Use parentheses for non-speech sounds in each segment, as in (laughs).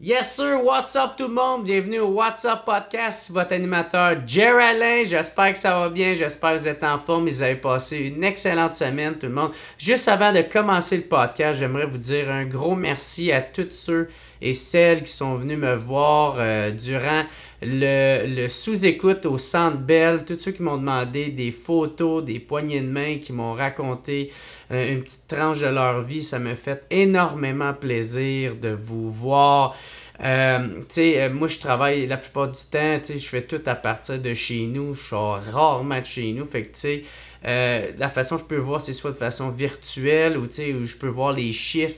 Yes sir, what's up tout le monde? Bienvenue au What's Up Podcast, votre animateur Jerry J'espère que ça va bien, j'espère que vous êtes en forme vous avez passé une excellente semaine tout le monde. Juste avant de commencer le podcast, j'aimerais vous dire un gros merci à toutes ceux et celles qui sont venues me voir euh, durant le, sous-écoute au Centre Bell, tous ceux qui m'ont demandé des photos, des poignées de main, qui m'ont raconté euh, une petite tranche de leur vie, ça me fait énormément plaisir de vous voir. Euh, moi, je travaille la plupart du temps, je fais tout à partir de chez nous, je sors rarement de chez nous, fait la façon que je peux voir, c'est soit de façon virtuelle ou, tu où je peux voir les chiffres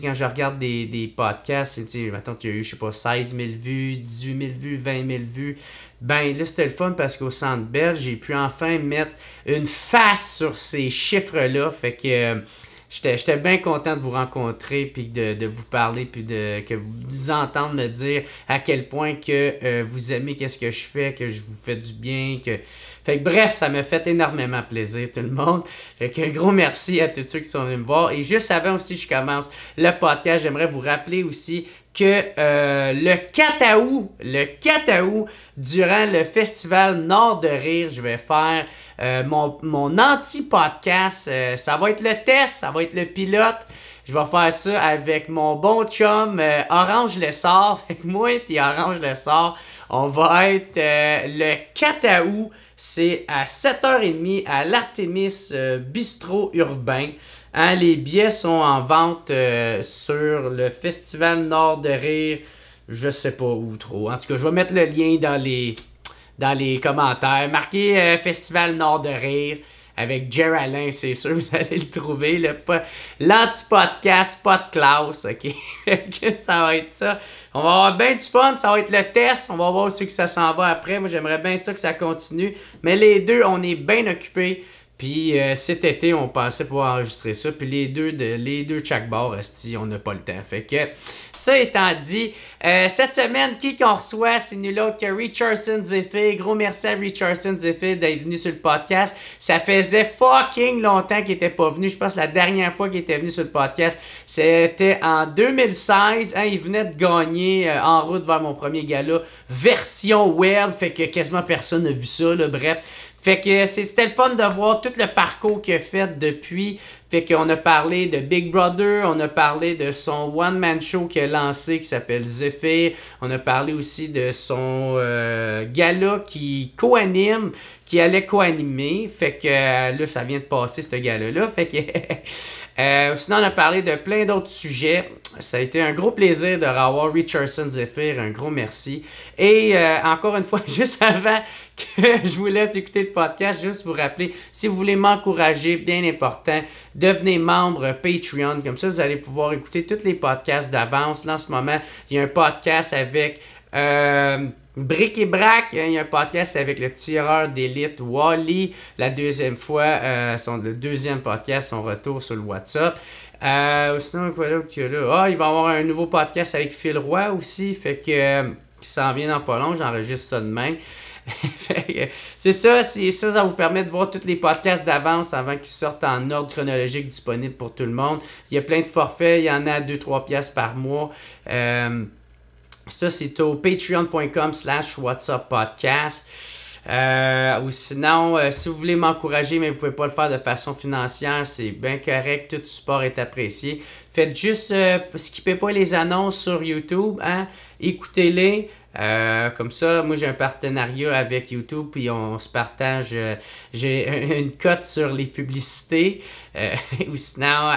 quand je regarde des, des podcasts, tu sais, maintenant tu as eu, je sais pas, 16 000 vues, 18 000 vues, 20 000 vues. Ben là, c'était le fun parce qu'au Centre belge j'ai pu enfin mettre une face sur ces chiffres-là. Fait que euh, J'étais bien content de vous rencontrer, puis de, de, vous parler, puis de que vous, vous entendre me dire à quel point que euh, vous aimez qu'est-ce que je fais, que je vous fais du bien, que... Fait bref, ça m'a fait énormément plaisir tout le monde. Fait que gros merci à tous ceux qui sont venus me voir. Et juste avant aussi je commence le podcast, j'aimerais vous rappeler aussi que euh, le 4 août, le 4 août, durant le festival Nord de Rire, je vais faire euh, mon, mon anti-podcast. Euh, ça va être le test, ça va être le pilote. Je vais faire ça avec mon bon chum Orange sort (laughs) avec moi puis Orange sort. On va être le 4 août c'est à 7h30 à l'Artemis euh, Bistro Urbain. Hein, les billets sont en vente euh, sur le Festival Nord de Rire. Je sais pas où trop. En tout cas, je vais mettre le lien dans les, commentaires. Marquez euh, Festival Nord de Rire avec Jerry Alain, c'est sûr, (laughs) vous allez le trouver. Le l'anti-podcast, pas de classe, ok? (laughs) ça va être ça. On va avoir bien du fun, ça va être le test. On va voir ce que ça s'en va après. Moi, j'aimerais bien ça que ça continue. Mais les deux, on est bien occupés. Puis euh, cet été, on pensait pouvoir enregistrer ça. Puis les deux, de, les deux chaque bord, on n'a pas le temps. Fait que ça étant dit, euh, cette semaine, qui qu'on reçoit, c'est nul autre que Richardson Ziffy. Gros merci à Richardson Ziffy d'être venu sur le podcast. Ça faisait fucking longtemps qu'il était pas venu. Je pense la dernière fois qu'il était venu sur le podcast, c'était en 2016. Hein, il venait de gagner euh, en route vers mon premier gala version web. Fait que quasiment personne n'a vu ça. bref, fait que c'était le fun de voir tout le parcours qu'il a fait depuis. Fait qu'on a parlé de Big Brother, on a parlé de son one-man show qu'il a lancé qui s'appelle Zephyr, on a parlé aussi de son euh, gala qui co-anime, qui allait co-animer. Fait que euh, là, ça vient de passer, ce gala-là. Fait que. (laughs) Euh, sinon, on a parlé de plein d'autres sujets. Ça a été un gros plaisir de revoir Richardson Zephyr. Un gros merci. Et encore une fois, (laughs) juste avant que je vous laisse écouter le podcast, juste vous rappeler, si vous voulez m'encourager, bien important, Devenez membre Patreon. Comme ça, vous allez pouvoir écouter tous les podcasts d'avance. Là, en ce moment, il y a un podcast avec... Brick euh, Bric et Brac, il y a un podcast avec le tireur d'élite Wally. La deuxième fois, euh, son, le deuxième podcast, son retour sur le WhatsApp. Euh, sinon, ah, il va y avoir un nouveau podcast avec Phil Roy aussi, fait que euh, qui s'en vient dans pas long, j'enregistre ça demain. (laughs) c'est ça, ça, ça vous permet de voir tous les podcasts d'avance avant qu'ils sortent en ordre chronologique disponible pour tout le monde. Il y a plein de forfaits, il y en a 2-3 pièces par mois. Euh, ça, c'est au patreon.com slash WhatsApp podcast euh, ou sinon, euh, si vous voulez m'encourager, mais vous pouvez pas le faire de façon financière, c'est bien correct, tout support est apprécié. Faites juste, qui skippez pas les annonces sur YouTube, hein. écoutez-les. Euh, comme ça, moi j'ai un partenariat avec YouTube, puis on se partage, euh, j'ai (laughs) une cote sur les publicités. Euh, (laughs) ou sinon,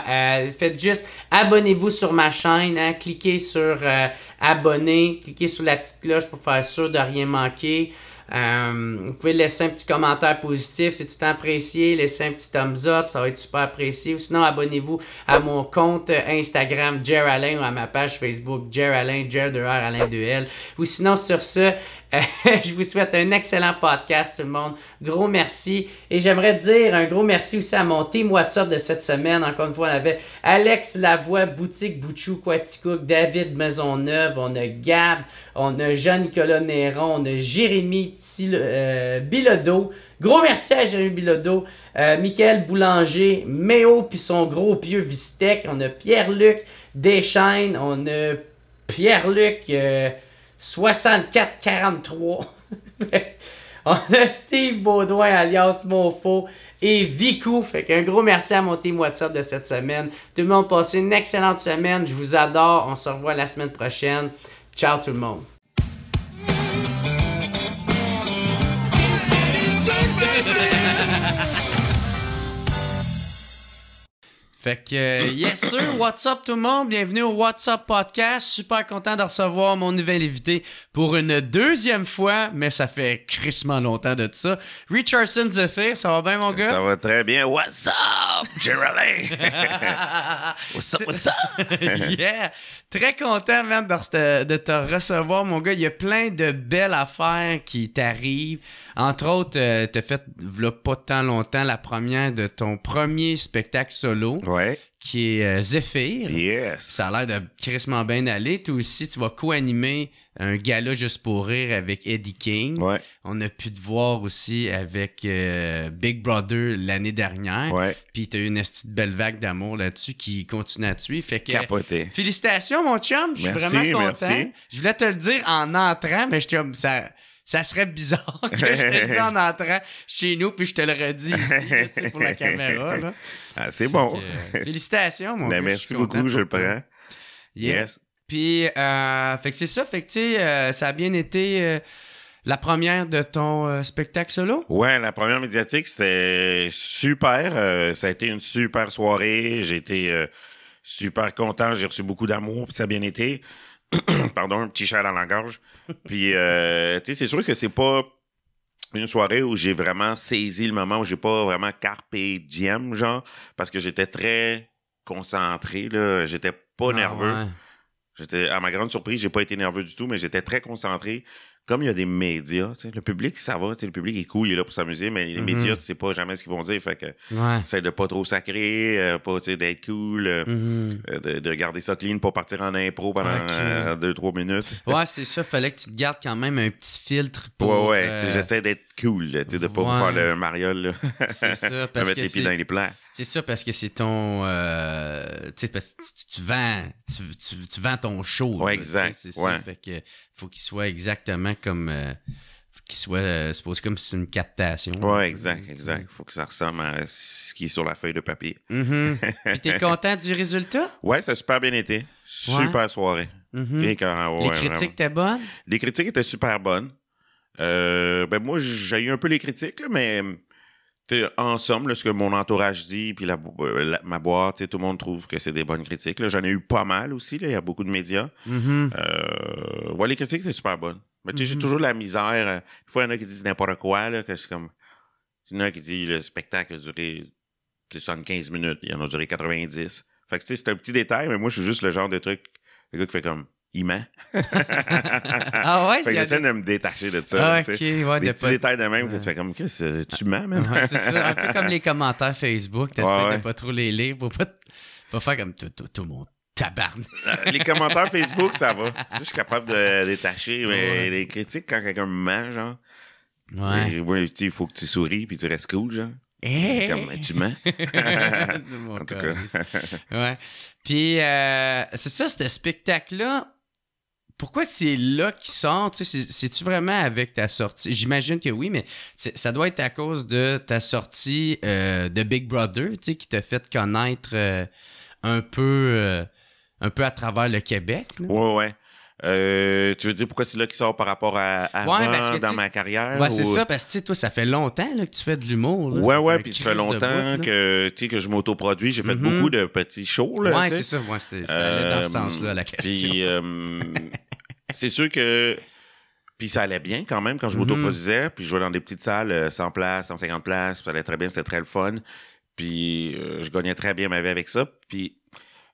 faites juste abonnez-vous sur ma chaîne, hein. cliquez sur abonner, cliquez sur la petite cloche pour faire sûr de rien manquer vous pouvez laisser un petit commentaire positif, c'est tout apprécié. Laissez un petit thumbs up, ça va être super apprécié. Ou sinon, abonnez-vous à mon compte Instagram Jer Alain ou à ma page Facebook Jer Alain, Jer de Alain 2L. Ou sinon, sur ce, (laughs) je vous souhaite un excellent podcast, tout le monde. Gros merci. Et j'aimerais dire un gros merci aussi à mon team de cette semaine. Encore une fois, on avait Alex Lavoie, Boutique Bouchou, Quaticook, David Maisonneuve, on a Gab, on a Jean-Nicolas Néron, on a Jérémy euh, Gros merci à Jérémy Bilodeau, euh, Michael Boulanger, Méo, puis son gros pieux Vistec. On a Pierre-Luc Deschaines, on a Pierre-Luc... Euh, 64-43. (laughs) On a Steve Baudouin alias Monfo et Vicou. Fait qu'un gros merci à mon team WhatsApp de cette semaine. Tout le monde, passez une excellente semaine. Je vous adore. On se revoit la semaine prochaine. Ciao tout le monde. (laughs) Fait que, euh, yes sir, what's up tout le monde? Bienvenue au What's Up Podcast. Super content de recevoir mon nouvel invité pour une deuxième fois, mais ça fait crissement longtemps de ça. Richardson Zephyr, ça va bien mon gars? Ça va très bien. What's up, Geraldine? (laughs) what's up, what's up? (laughs) yeah! Très content, même de de te recevoir mon gars. Il y a plein de belles affaires qui t'arrivent. Entre autres, tu euh, t'as fait, là, pas tant longtemps, la première de ton premier spectacle solo. Qui est euh, Zephyr. Yes. Ça a l'air de crissement bien aller. Toi aussi, tu vas co-animer un gala juste pour rire avec Eddie King. Ouais. On a pu te voir aussi avec euh, Big Brother l'année dernière. Ouais. Puis t'as eu une petite belle vague d'amour là-dessus qui continue à tuer. Capoté. Félicitations, mon chum. Je suis vraiment content. Je voulais te le dire en entrant, mais je ça ça serait bizarre (laughs) que je te en entrant chez nous, puis je te le redis ici, pour la (laughs) caméra. Ah, c'est bon. Euh, félicitations, mon ben, Merci beaucoup, je le prends. Yes. Puis, euh, fait que c'est ça, fait que tu euh, ça a bien été la première de ton spectacle solo? Ouais, la première médiatique, c'était super. ça a été une super soirée. J'ai été super content. J'ai reçu beaucoup d'amour, ça a bien été. (coughs) pardon, un petit chat dans la gorge. Puis, euh, tu sais, c'est sûr que c'est pas une soirée où j'ai vraiment saisi le moment, où j'ai pas vraiment carpe diem, genre, parce que j'étais très concentré, là. J'étais pas ah, nerveux. J'étais, à ma grande surprise, j'ai pas été nerveux du tout, mais j'étais très concentré comme il y a des médias, le public, ça va, le public est cool, il est là pour s'amuser, mais les mhm. médias, tu sais pas jamais ce qu'ils vont dire. Fait que ouais. de pas trop sacrer, euh, d'être cool, euh, mhm. euh, de, garder ça clean, pas partir en impro pendant 2-3 minutes. (laughs) Ouais, c'est ça, fallait que tu te gardes quand même un petit filtre pour. Ouais, ouais, j'essaie d'être cool, tu sais, de pas faire le mariole, là. c'est ça, (laughs) parce mettre les pieds dans les plans. C'est ça parce que c'est ton. Euh, tu sais, parce que tu, vends, ton show. Ouais, exact. C'est Fait que faut qu'il soit exactement comme. Euh, faut qu'il soit, euh, comme si c'est une captation. Ouais, exact, exact. Faut que ça ressemble à ce qui est sur la feuille de papier. Mm-hmm. (laughs) Puis t'es content du résultat? Ouais, ça a super bien été. Super soirée. Mm-hmm. les critiques étaient bonnes? Les critiques étaient super bonnes. Euh, ben moi, j'ai eu un peu les critiques, mais ensemble, là, ce que mon entourage dit, puis la, euh, ma boîte, tout le monde trouve que c'est des bonnes critiques. J'en ai eu pas mal aussi. Il y a beaucoup de médias. Mm-hmm. Euh, les critiques, c'est super bon. Mais tu sais, j'ai mm-hmm. toujours la misère. Euh, il y en a qui disent n'importe quoi, là, que c'est comme. Il y en a qui dit le spectacle a duré 75 minutes. Il y en a duré 90. Fait que, tu sais, c'est un petit détail, mais moi, je suis juste le genre de truc, le gars qui fait comme, il ment. (laughs) ah ouais? c'est ça. j'essaie de me détacher de ça. Ah ok, des de petits détails de même que tu fais comme, euh, tu mens, même. c'est ça, un peu comme les commentaires Facebook, t'essaies ouais, de pas trop les lire pour pas, pas faire comme tout, tout, tout le monde. Euh, les commentaires Facebook, ça va. (laughs) Je suis capable de détacher mais les critiques quand quelqu'un me ment, genre. Il faut que tu souris puis tu restes cool, genre. Eh! Comme tu mens. (laughs) en tout cas. ouais. Puis, euh, c'est ça, ce spectacle-là, pourquoi que c'est là qu'il sort? C'est-tu vraiment avec ta sortie? J'imagine que oui, mais ça doit être à cause de ta sortie euh, de Big Brother, qui t'a fait connaître euh, un peu euh, un peu à travers le Québec. Oui, Ouais, tu veux dire pourquoi c'est là qui sort par rapport à, dans ma carrière? Ouais, c'est ça, parce que toi, ça fait longtemps que tu fais de l'humour. Ouais, ouais, puis ça fait longtemps que, que je m'autoproduis. J'ai fait mm-hmm. beaucoup de petits shows. Là, ouais, c'est ça, moi, ça dans ce sens-là, la question. Puis, c'est sûr que. Puis ça allait bien quand même quand je mm-hmm. m'autoproduisais. Puis je jouais dans des petites salles, 100 euh, places, 150 places. ça allait très bien, c'était très le fun. Puis euh, je gagnais très bien ma vie avec ça. Puis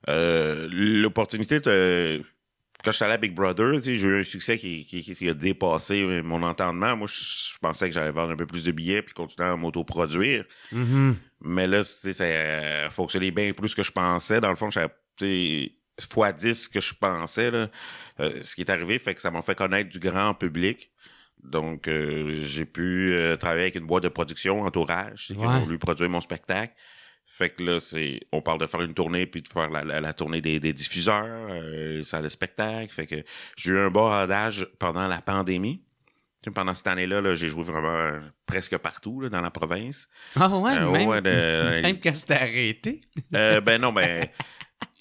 euh, l'opportunité de. Quand je suis allé à Big Brother, j'ai eu un succès qui, qui, qui, a dépassé mon entendement. Moi, je pensais que j'allais vendre un peu plus de billets puis continuer à m'autoproduire. Mm-hmm. Mais là, ça a fonctionné bien plus que je pensais. Dans le fond, j'avais fois 10 que je pensais. Euh, ce qui est arrivé fait que ça m'a fait connaître du grand public. Donc, euh, j'ai pu euh, travailler avec une boîte de production, Entourage, qui a voulu produire mon spectacle. Fait que là, c'est, on parle de faire une tournée, puis de faire la, tournée des, diffuseurs, euh, ça le spectacle. Fait que j'ai eu un bordage pendant la pandémie. Pendant cette année-là, -là, j'ai joué vraiment presque partout dans la province. Ah ouais, même, (laughs) quand c'était arrêté. ben non, mais... Ben,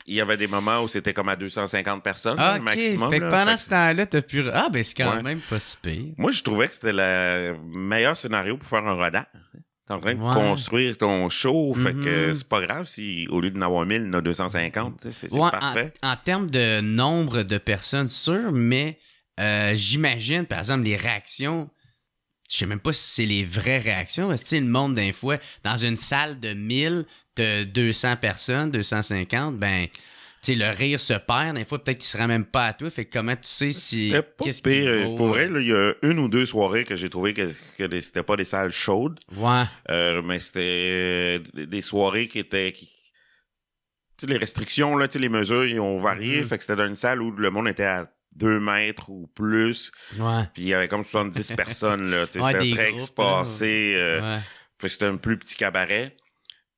il y avait des moments où c'était comme à 250 personnes, ah, maximum. pendant ce temps-là, t'as pu. Ah, ben c'est quand même pas si pire. Moi, je trouvais que c'était le meilleur scénario pour faire un Tu T'es en train de construire ton show, fait que mm-hmm. c'est pas grave si au lieu d'en avoir 1000, il en a 250. C'est parfait. En, termes de nombre de personnes, sûr, mais euh, j'imagine, par exemple, les réactions. Je sais même pas si c'est les vraies réactions. le monde, d'un fois, dans une salle de 1000, de 200 personnes, 250, ben, tu le rire se perd. Des fois, peut-être qu'il ne sera même pas à toi. Fait que comment tu sais si. C'était Pour vrai, euh, il y a une ou deux soirées que j'ai trouvé que, c'était pas des salles chaudes. Ouais. Euh, mais c'était euh, des soirées qui étaient. Tu sais, les restrictions, là, les mesures, ils ont varié. Mm-hmm. Fait que c'était dans une salle où le monde était à 2 mètres ou plus. Puis il y avait comme 70 personnes, là. (laughs) c'était très espacé. c'était un plus petit cabaret.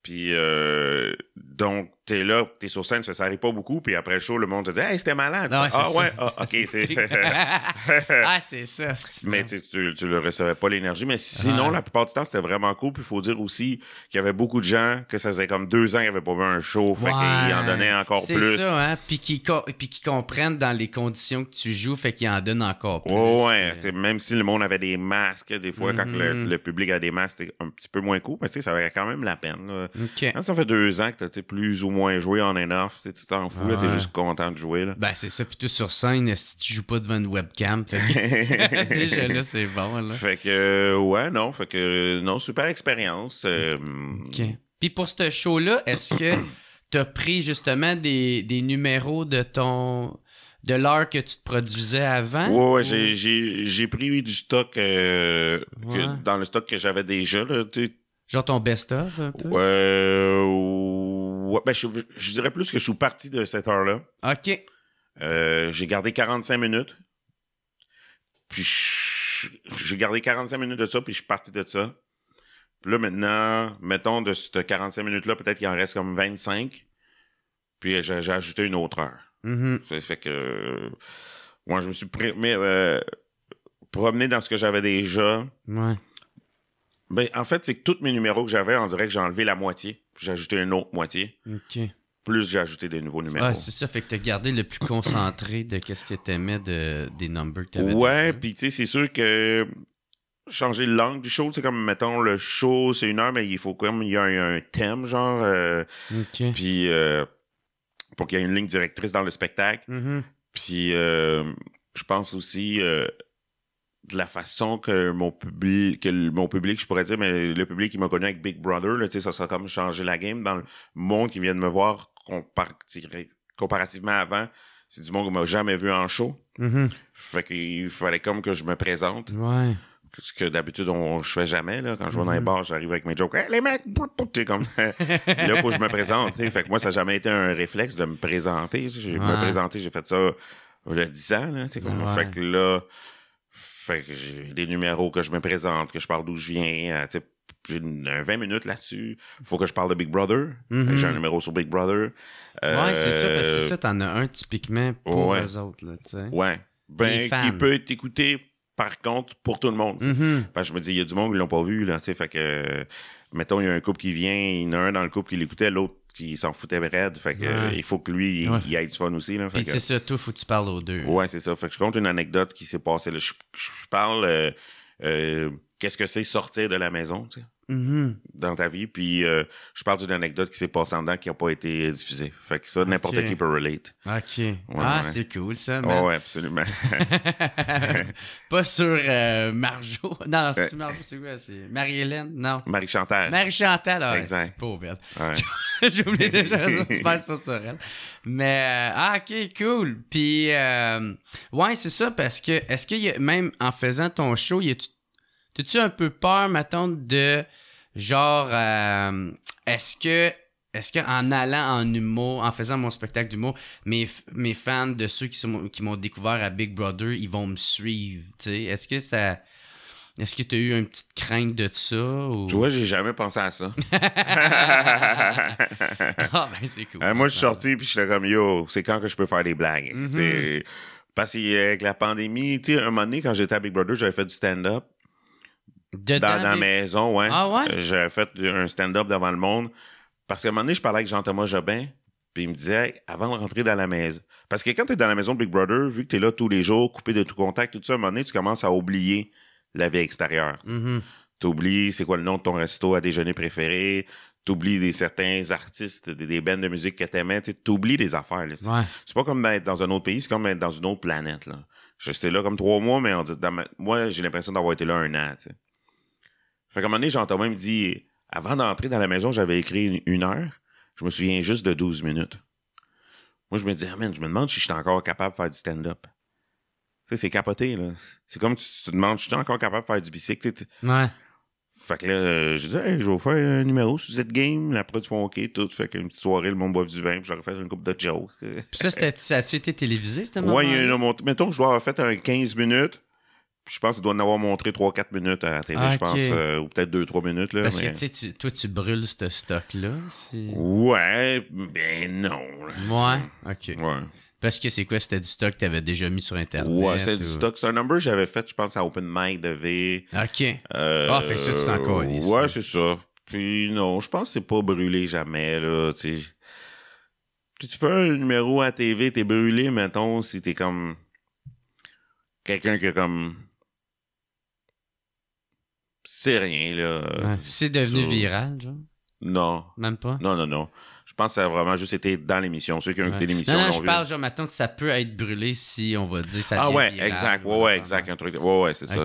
Puis euh, donc t'es là, t'es sur scène, ça arrive pas beaucoup, puis après le show, le monde te dit Hey, c'était malade! ah ouais, ah, ok, (laughs) c'est. (laughs) ah, c'est ça. Mais tu, tu le recevais pas l'énergie. Mais sinon, la plupart du temps, c'était vraiment cool. Puis il faut dire aussi qu'il y avait beaucoup de gens que ça faisait comme deux ans qu'ils avait pas vu un show. Fait qu'ils en donnaient encore plus. C'est ça, hein? Puis qui comprennent dans les conditions que tu joues, fait qu'ils en donnent encore plus. Ouais, euh, Même si le monde avait des masques, des fois, quand mhm. le, public a des masques, c'était un petit peu moins cool, mais tu sais, ça aurait quand même la peine. Hein, ça fait deux ans que tu plus ou moins moins jouer en énorme Tu t'en fous, fou t'es juste content de jouer. Là. Ben, c'est ça. Puis tout sur scène, si tu joues pas devant une webcam, (laughs) (laughs) déjà là, c'est bon. Là. Fait que, euh, ouais, non. Fait que, euh, non, super expérience. Euh, puis pour ce show-là, est-ce que (coughs) tu as pris justement des, numéros de ton de l'art que tu te produisais avant? ouais, j'ai pris du stock dans le stock que j'avais déjà. Là, Genre ton best-of? Ouais. Ben, je, dirais plus que je suis parti de cette heure-là. OK. Euh, j'ai gardé 45 minutes. Puis j'ai gardé 45 minutes de ça, puis je suis parti de ça. Puis là, maintenant, mettons, de cette 45 minutes-là, peut-être qu'il en reste comme 25. Puis euh, j'ai ajouté une autre heure. Mm-hmm. Ça fait que... Euh, moi, je me suis promené dans ce que j'avais déjà. Ouais. Ben, en fait, c'est que tous mes numéros que j'avais, on dirait que j'ai enlevé la moitié, j'ai ajouté une autre moitié. OK. Plus j'ai ajouté des nouveaux numéros. Ah, c'est ça, fait que t'as gardé le plus concentré de qu'est-ce que t'aimais de, des numbers que t'avais. Ouais, pis tu sais, c'est sûr que changer de langue du show, c'est comme, mettons, le show, c'est une heure, mais il faut comme, il y a un, thème, genre. Euh, Puis, euh, pour qu'il y ait une ligne directrice dans le spectacle. Mm-hmm. Puis, euh, je pense aussi euh, de la façon que mon public que mon public je pourrais dire mais le public qui m'a connu avec Big Brother là, ça ça comme changer la game dans le monde qui vient de me voir comparativement avant c'est du monde qu'on m'a jamais vu en show mm-hmm. fait qu'il fallait comme que je me présente ouais ce que d'habitude on je fais jamais là quand je vais dans les mm-hmm. bars j'arrive avec mes jokes les mecs sais comme (laughs) là faut que je me présente fait que moi ça n'a jamais été un réflexe de me présenter j'ai me présenter j'ai fait ça le y a 10 ans là c'est comme fait que là fait que j'ai des numéros que je me présente, que je parle d'où je viens, euh, tu sais, j'ai 20 minutes là-dessus. Faut que je parle de Big Brother. Mhm. J'ai un numéro sur Big Brother. ouais, c'est ça, parce que c'est euh, ça, t'en as un typiquement pour les autres, là, tu sais. Ouais. Ben, qui peut être écouté, par contre, pour tout le monde. Mhm. que je me dis, il y a du monde qui l'ont pas vu, là, tu sais, fait que, mettons, il y a un couple qui vient, il y en a un dans le couple qui l'écoutait, l'autre puis il s'en foutait raide. Fait que il faut que lui, il, ait du fun aussi. Là, fait puis c'est ça, tout, faut que tu parles aux deux. Ouais, c'est ça. Fait que je compte une anecdote qui s'est passée. Là. Je, je, parle euh, euh, qu'est-ce que c'est sortir de la maison, tu sais. Mm-hmm. dans ta vie. Puis euh, je parle d'une anecdote qui s'est passée en dedans qui n'a pas été diffusée. Fait que ça, n'importe qui peut relate. OK. ah, c'est cool ça, mais. ouais, absolument. (laughs) pas sur euh, Marjo. (laughs) Non, euh, c'est Marjo, c'est quoi? C'est Marie-Hélène? Non. Marie-Chantal. Marie-Chantal, ah, c'est pauvre, elle. (laughs) J'ai oublié déjà ça, c'est pas sur elle. Mais, euh, ah, OK, cool. Puis, ouais, c'est ça, parce que, est-ce qu'il y a, même en faisant ton show, y a-tu T'as-tu un peu peur, ma de genre, euh, est-ce que est-ce qu'en allant en humour, en faisant mon spectacle d'humour, mes, mes fans de ceux qui, sont, qui m'ont découvert à Big Brother, ils vont me suivre? Est-ce que ça. Est-ce que tu as eu une petite crainte de ça? Ou... Tu vois, j'ai jamais pensé à ça. (laughs) (laughs) ah, ben c'est cool. Euh, moi, je suis ah. sorti puis je suis comme yo, c'est quand que je peux faire des blagues? Mm Parce qu'avec la pandémie, tu sais, un moment donné, quand j'étais à Big Brother, j'avais fait du stand-up dans, la maison, ouais. Ah euh, J'ai fait un stand-up devant le monde. Parce qu'à un moment donné, je parlais avec Jean-Thomas Jobin, puis il me disait, avant de rentrer dans la maison. Parce que quand t'es dans la maison Big Brother, vu que t'es là tous les jours, coupé de tout contact, tout ça, à un moment donné, tu commences à oublier la vie extérieure. Tu mm-hmm. oublies T'oublies c'est quoi le nom de ton resto à déjeuner préféré, t'oublies des certains artistes, des, bandes de musique que t'aimais, t'oublies des affaires. C'est pas comme d'être dans un autre pays, c'est comme d'être dans une autre planète. Là. J'étais là comme trois mois, mais on dit, moi, j'ai l'impression d'avoir été là un an. Fait qu'à un moment donné, j'entends même dit avant d'entrer dans la maison, j'avais écrit une, heure. Je me souviens juste de 12 minutes. Moi, je me dis, ah, man, je me demande si je suis encore capable de faire du stand-up. Tu sais, c'est capoté, là. C'est comme tu te demandes, je suis encore capable de faire du bicycle. Ouais. Fait que là, je dis, je vais faire un numéro sur cette game. la tu font OK, tout. Fait qu'une petite soirée, le monde boive du vin, puis vais refaire une coupe de jokes. Puis ça, ça a-tu été télévisé, c'était moment Ouais, il y a, mettons, je dois avoir fait un 15 minutes je pense qu'il doit en avoir montré 3-4 minutes à la télé, je ah, pense, euh, ou peut-être 2-3 minutes. Là, Parce que tu, toi, tu brûles ce stock-là. Ouais, ben non. ouais, ok. Ouais. Parce que c'est quoi C'était du stock que tu avais déjà mis sur Internet Ouais, c'est du stock. C'est un number que j'avais fait, je pense, à Open Mic de V. Ok. Euh, ah, fait ça, tu t'en connais. Ouais, c'est ça. Puis non, je pense que c'est pas brûlé jamais, là, tu Tu fais un numéro à TV, t'es brûlé, mettons, si t'es comme quelqu'un qui a comme c'est rien, là. C'est devenu viral, genre? Non. Même pas? Non, non, non. Je pense que ça a vraiment juste été dans l'émission. Ceux qui ont écouté l'émission. Non, non, je parle, genre, maintenant, ça peut être brûlé si on va dire ça. Ah, ouais, exact. Ouais, ouais, exact. Un truc. Ouais, ouais, c'est ça.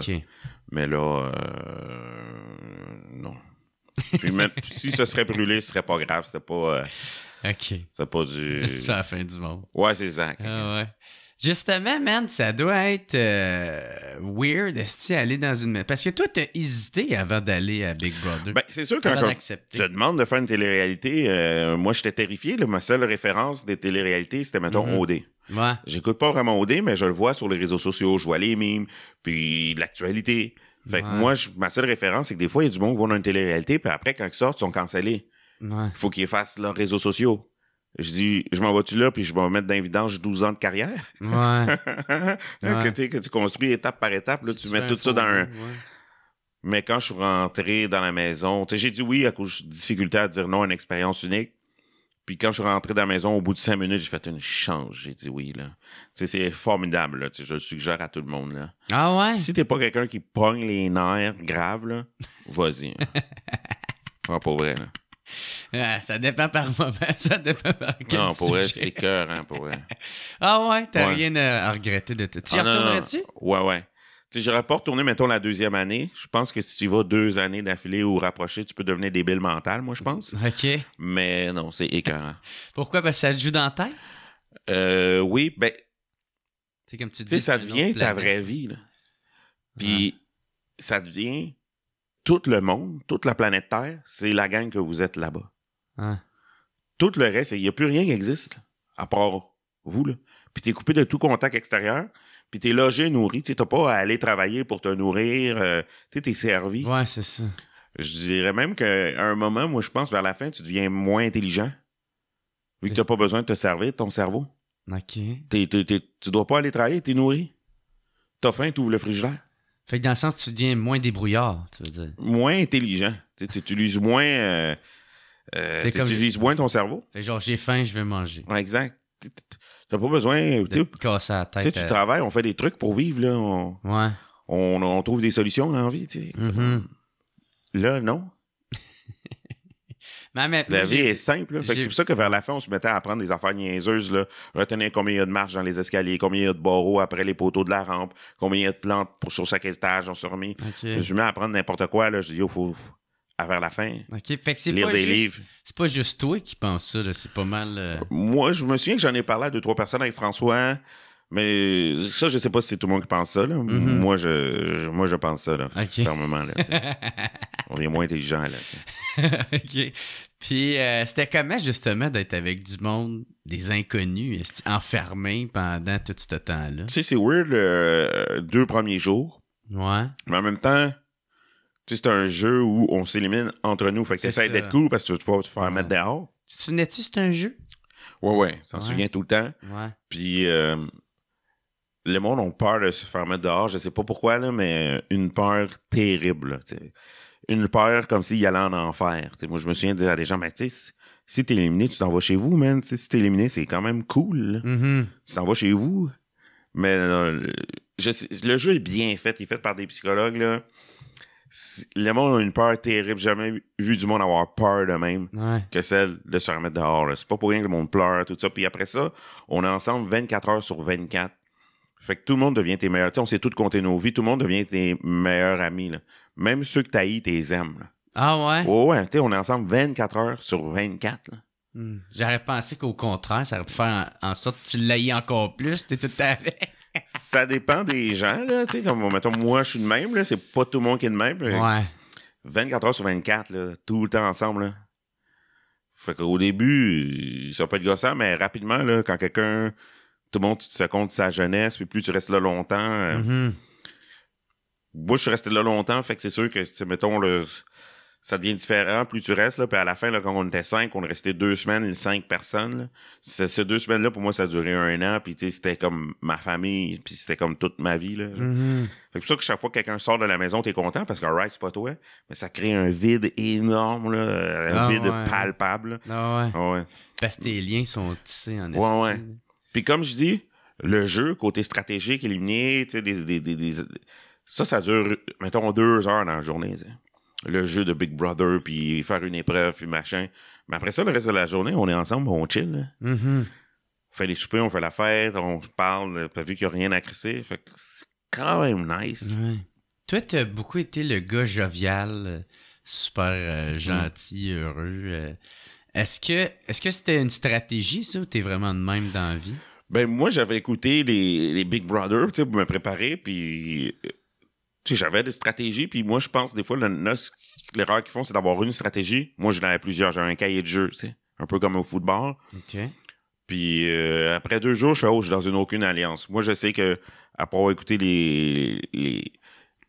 Mais là, euh, non. Puis même (laughs) si ce serait brûlé, ce serait pas grave. C'était pas. Euh, OK. C'était pas du. (laughs) c'est la fin du monde. Ouais, c'est exact. Ah, ouais. Justement, man, ça doit être euh, weird, est aller dans une... Parce que toi, t'as hésité avant d'aller à Big Brother. Ben, c'est sûr que quand tu te demandes de faire une télé-réalité, euh, moi, j'étais terrifié. Là. Ma seule référence des télé-réalités, c'était, mettons, mm-hmm. OD. Ouais. J'écoute pas vraiment OD, mais je le vois sur les réseaux sociaux. Je vois les mimes, puis l'actualité. Fait que moi, je, ma seule référence, c'est que des fois, il y a du monde qui vont dans une télé-réalité, puis après, quand ils sortent, ils sont cancellés. Ouais. Faut qu'ils fassent leurs réseaux sociaux. Je dis, je m'en vais-tu là, puis je vais me mettre d'invidence 12 ans de carrière. Ouais. que, (laughs) que, tu construis étape par étape, là, tu, mets tout ça dans un. Mais quand je suis rentré dans la maison, j'ai dit oui à cause de difficulté à dire non à une expérience unique. Puis quand je suis rentré dans la maison, au bout de cinq minutes, j'ai fait une change. J'ai dit oui, là. Tu sais, c'est formidable, là. je le suggère à tout le monde, là. Ah ouais? Si t'es pas quelqu'un qui pogne les nerfs graves, là, vas-y. Pas hein. (laughs) ah, vrai, là. (laughs) Ah, ça dépend par moment, (laughs) ça dépend par quel Non, pour vrai, c'est cœur, hein, pour (laughs) ah ouais, t'as rien à regretter de tout. Tu ah, retournerais-tu? Ouais, ouais. Tu sais, j'aurais pas retourné, mettons, la deuxième année. Je pense que si tu y vas deux années d'affilée ou rapprochées, tu peux devenir débile mental, moi, je pense. OK. Mais non, c'est écœurant. Pourquoi? Parce que ça joue dans ta tête? Euh, oui, ben... Tu sais, comme tu dis... ça devient ta vraie vie, là. Puis, ça devient tout le monde, toute la planète Terre, c'est la gang que vous êtes là-bas. Hein. Tout le reste, il n'y a plus rien qui existe, à part vous. Là. Puis t'es coupé de tout contact extérieur, puis t'es logé, nourri. Tu n'as pas à aller travailler pour te nourrir. Euh, tu t'es servi. Ouais, c'est ça. Je dirais même qu'à un moment, moi, je pense, vers la fin, tu deviens moins intelligent. Vu que t'as pas besoin de te servir de ton cerveau. OK. Tu tu dois pas aller travailler, t'es nourri. T'as faim, t'ouvres le frigidaire. Fait que dans le sens, tu deviens moins débrouillard, tu veux dire. Moins intelligent. Tu utilises moins. Euh, euh, tu utilises moins ton cerveau. Genre, j'ai faim, je vais manger. Ouais, exact. T'as pas besoin. Tu casser la tête. Tu euh. travailles, on fait des trucs pour vivre, là. On, ouais. on, trouve des solutions dans la vie, tu mm-hmm. Là, non la vie est simple. c'est pour ça que vers la fin, on se mettait à prendre des affaires niaiseuses. Là. combien il y a de marches dans les escaliers, combien il y a de barreaux après les poteaux de la rampe, combien il y a de plantes pour sur chaque étage, on se remet. Je me suis à apprendre n'importe quoi. Là. Je dis, il faut, à vers la fin. fait lire des juste, livres. C'est pas juste toi qui penses ça, c'est pas mal. Euh, moi, je me souviens que j'en ai parlé à deux, trois personnes avec François. Mais ça, je sais pas si c'est tout le monde qui pense ça. Là. Mm-hmm. moi, je, moi, je pense ça, là, okay. fermement. Là, (laughs) On est moins intelligent. Là, OK. Puis, euh, c'était comment, justement, d'être avec du monde, des inconnus, enfermé pendant tout ce temps-là? Tu sais, c'est weird, euh, deux premiers jours. Ouais. Mais en même temps, tu sais, c'est un jeu où on s'élimine entre nous. Fait que t'essaies d'être cool parce que tu vas te faire mettre dehors. Tu te souvenais-tu, c'est un jeu? Ouais, ouais. S'en se souvient tout le temps. Ouais. Puis, euh, le monde ont peur de se faire mettre dehors. Je sais pas pourquoi, là, mais une peur terrible. une peur comme s'il allait en enfer. Moi, je me souviens de dire à des gens, mais ben, tu si t'es éliminé, tu t'en vas chez vous, man. Si si t'es éliminé, c'est quand même cool. Mm-hmm. Tu t'en vas chez vous. Mais euh, je le jeu est bien fait. Il est fait par des psychologues, là. Le monde a une peur terrible. jamais vu du monde avoir peur de même que celle de se remettre dehors. C'est pas pour rien que le monde pleure, tout ça. Puis après ça, on est ensemble 24 heures sur 24 fait que tout le monde devient tes meilleurs. Tu sais, on sait tous compter nos vies, tout le monde devient tes meilleurs amis. Là. Même ceux que t'haïs, t'es aimes. Là. Ah ouais? ouais, tu on est ensemble 24 heures sur 24. Là. Hmm. J'aurais pensé qu'au contraire, ça aurait pu faire en sorte que tu l'haïs encore plus, t'es tout à fait. (laughs) ça dépend des gens, là. Tu sais, comme, mettons, moi, je suis de même, là. C'est pas tout le monde qui est de même. Ouais. 24 heures sur 24, là, tout le temps ensemble, là. Fait qu'au début, ça peut être gossant, mais rapidement, là, quand quelqu'un tout le monde, se compte de sa jeunesse, puis plus tu restes là longtemps. Euh... Mm-hmm. je suis resté là longtemps, fait que c'est sûr que, mettons, le, ça devient différent. Plus tu restes, là, puis à la fin, là, quand on était cinq, on restait deux semaines, et cinq personnes. Ces deux semaines-là, pour moi, ça a duré un an, puis c'était comme ma famille, puis c'était comme toute ma vie. Là, mm-hmm. Fait pour ça que chaque fois que quelqu'un sort de la maison, t'es content, parce que ride, c'est pas toi, mais ça crée un vide énorme, là, un ah, vide palpable. Ah, ouais. Ah, ouais. Parce que tes liens sont tissés en estime. Puis comme je dis, le jeu, côté stratégique, éliminé, tu sais, des, ça, ça dure, mettons, deux heures dans la journée. Le jeu de Big Brother, puis faire une épreuve, puis machin. Mais après ça, le reste de la journée, on est ensemble, on chill. Mm-hmm. On fait les soupers, on fait la fête, on parle, euh, vu qu'il n'y a rien à crisser. c'est quand même nice. Ouais. Toi, as beaucoup été le gars jovial, euh, super euh, mm. gentil, heureux. Est-ce que est-ce que c'était une stratégie, ça, ou t'es vraiment de même dans la vie? Ben moi, j'avais écouté les, Big Brother pour me préparer, puis j'avais des stratégies, puis moi, je pense des fois, l'erreur qu'ils font, c'est d'avoir une stratégie. Moi, j'en avais plusieurs, j'avais un cahier de jeu, sais, un peu comme au football. OK. Puis euh, après deux jours, je suis, oh, je suis dans une aucune alliance. Moi, je sais que, après avoir écouté les,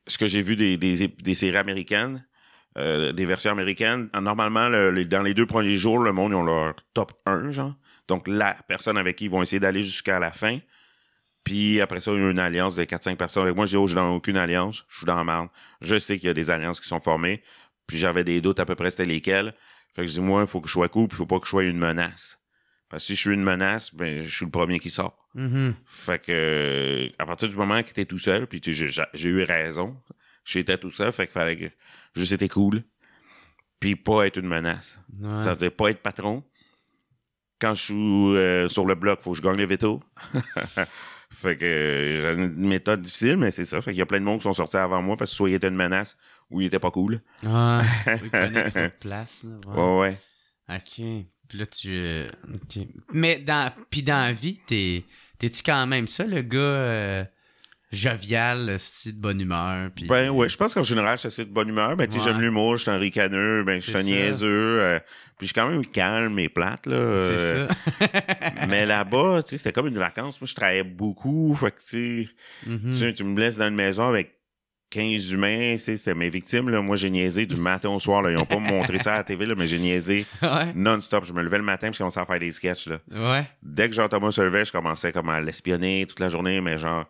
ce que j'ai vu des séries américaines, euh, des versions américaines, normalement, le, dans les deux premiers jours, le monde, ils ont leur top 1, genre. Donc, la personne avec qui ils vont essayer d'aller jusqu'à la fin. Puis après ça, il y a une alliance de 4-5 personnes. Avec moi, j'ai oh, je aucune alliance, je suis dans la merde. Je sais qu'il y a des alliances qui sont formées. Puis j'avais des doutes à peu près c'était lesquelles. Fait que je dis, moi, il faut que je sois cool, puis il faut pas que je sois une menace. Parce que si je suis une menace, ben, je suis le premier qui sort. Mm-hmm. Fait que, euh, à partir du moment qu'il était tout seul, puis j'ai eu raison, j'étais tout seul, fait fallait que juste être cool, puis pas être une menace. Ça veut dire pas être patron. Quand je suis euh, sur le bloc, faut que je gagne le veto. (laughs) fait que euh, j'ai une méthode difficile, mais c'est ça. Fait qu'il y a plein de monde qui sont sortis avant moi parce que soit il était une menace ou il était pas cool. Ouais, (laughs) de place. ouais. ouais, OK. Puis là, tu. Euh, mais dans, puis dans la vie, t'es, t'es-tu quand même ça, le gars jovial, style de bonne humeur. Ben oui, je pense qu'en général, c'est suis assez de bonne humeur. Ben, tu j'aime l'humour, je suis un ricaneux, ben, je suis un niaiseux. Euh, puis je suis quand même calme et plate, là. C'est euh. ça. (laughs) mais là-bas, tu sais, c'était comme une vacance. Moi, je travaillais beaucoup. Fait que, tu mm-hmm. tu me laisses dans une maison avec 15 humains, c'était mes victimes. Là. Moi, j'ai niaisé du matin au soir. Là. Ils n'ont pas montré ça à la TV, là, mais j'ai niaisé (laughs) non-stop. Je me levais le matin parce je commençais à faire des sketchs. Là. Ouais. Dès que Jean-Thomas se levait, je commençais comme à l'espionner toute la journée, mais genre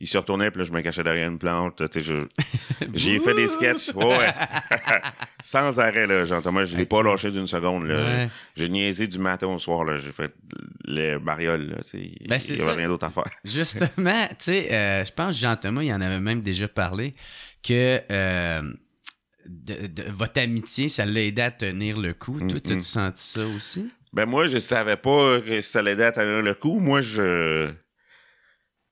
il se retournait, puis là, je me cachais derrière une plante. (laughs) J'ai fait des sketchs. Ouais. (laughs) Sans arrêt, là, Jean-Thomas. Je l'ai pas lâché d'une seconde. Là. J'ai niaisé du matin au soir. Là. J'ai fait les barioles Là, ben, il n'y avait rien d'autre à faire. (laughs) Justement, tu sais, euh, je pense que Jean-Thomas, il en avait même déjà parlé, que... Euh, de, votre amitié, ça l'a à tenir le coup. Mm, Toi, tu as-tu mm. senti ça aussi? Ben moi, je savais pas que ça l'aidait à tenir le coup. Moi, je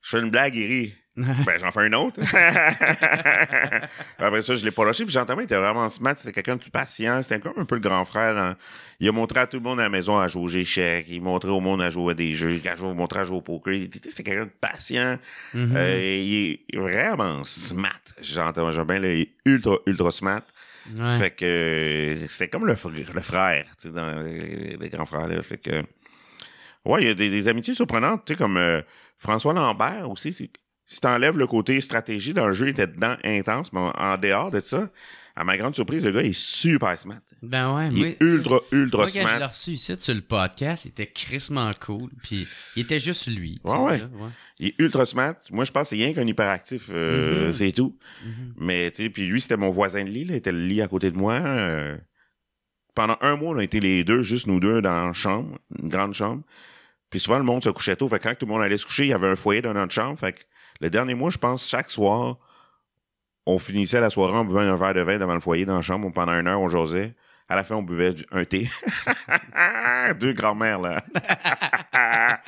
je fais une blague, il rit. (laughs) ben, j'en fais une autre. (laughs) après ça, je l'ai pas lâché. Puis Jean-Thomas était vraiment smart. C'était quelqu'un de tout patient. C'était comme un peu le grand frère. Hein. Il a montré à tout le monde à la maison à jouer aux échecs. Il montrait au monde à jouer à des jeux. Il a montré à jouer au poker. C'était quelqu'un de patient. Mm-hmm. Euh, il est vraiment smart. J'entends, thomas il est ultra, ultra smart. Fait que euh, c'était comme le, frère, le frère, tu sais, dans les, les grands frères. Là. Fait que ouais il y a des, amitiés surprenantes, tu sais, comme euh, François Lambert aussi. Si t'enlèves le côté stratégie d'un jeu, il était dedans intense, mais en, dehors de ça, à ma grande surprise, le gars est super smart. Ben ouais, il est ultra, ultra moi, smart. Quand je l'ai reçu ici sur le podcast, il était crissement cool. Puis il était juste lui. Ouais, ouais. Il est ultra smart. Moi, je pense que c'est rien qu'un hyperactif, euh, mhm. c'est tout. Mhm. Mais tu sais, puis lui, c'était mon voisin de lit. Il était le lit à côté de moi. Euh, pendant un mois, on a été les deux, juste nous deux, dans chambre, une grande chambre souvent, le monde se couchait tôt. Fait que quand tout le monde allait se coucher, il y avait un foyer dans notre chambre. Fait que le dernier mois, je pense, chaque soir, on finissait la soirée en buvant un verre de vin devant le foyer dans la chambre. Pendant une heure, on jasait. À la fin, on buvait un thé. (laughs) Deux grand-mères, là. (laughs)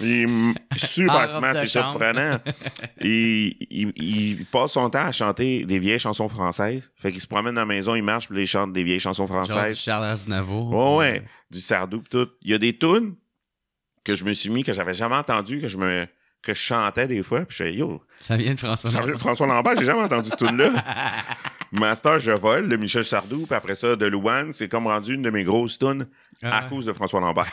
il, super smart, c'est surprenant. (laughs) il, passe son temps à chanter des vieilles chansons françaises. Fait qu'il se promène dans la maison, il marche, puis il chante des vieilles chansons françaises. Charles Aznavour. Ouais, Du Sardou, tout. Il y a des tunes que je me suis mis, que j'avais jamais entendu, que je me que je chantais des fois. Puis je yo. Ça vient de François Lambert. François Lambert, j'ai jamais entendu ce tune-là. (laughs) Master, je vole, de Michel Sardou, puis après ça, de Louane, c'est comme rendu une de mes grosses tunes à ah. cause de François Lambert.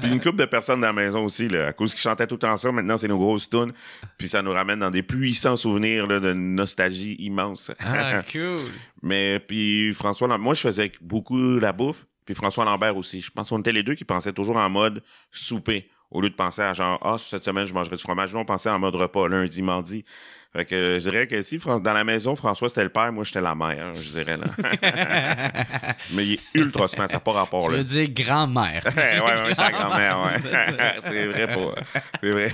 (laughs) puis une couple de personnes dans la maison aussi, là, à cause qu'ils chantaient tout le temps maintenant c'est nos grosses tunes, puis ça nous ramène dans des puissants souvenirs là, de nostalgie immense. ah, cool! (laughs) Mais puis François Lambert, moi je faisais beaucoup la bouffe, puis François Lambert aussi. Je pense qu'on était les deux qui pensaient toujours en mode souper au lieu de penser à genre ah cette semaine je mangerai du fromage. Nous on pensait en mode repas lundi, mardi. Fait que je dirais que si dans la maison François c'était le père, moi j'étais la mère, hein, je dirais là. (laughs) Mais il est ultra semaine, ça n'a pas rapport là. Je veux dire grand-mère. (laughs) ouais, ouais, c'est grand-mère, ouais. (laughs) c'est vrai pour. C'est vrai.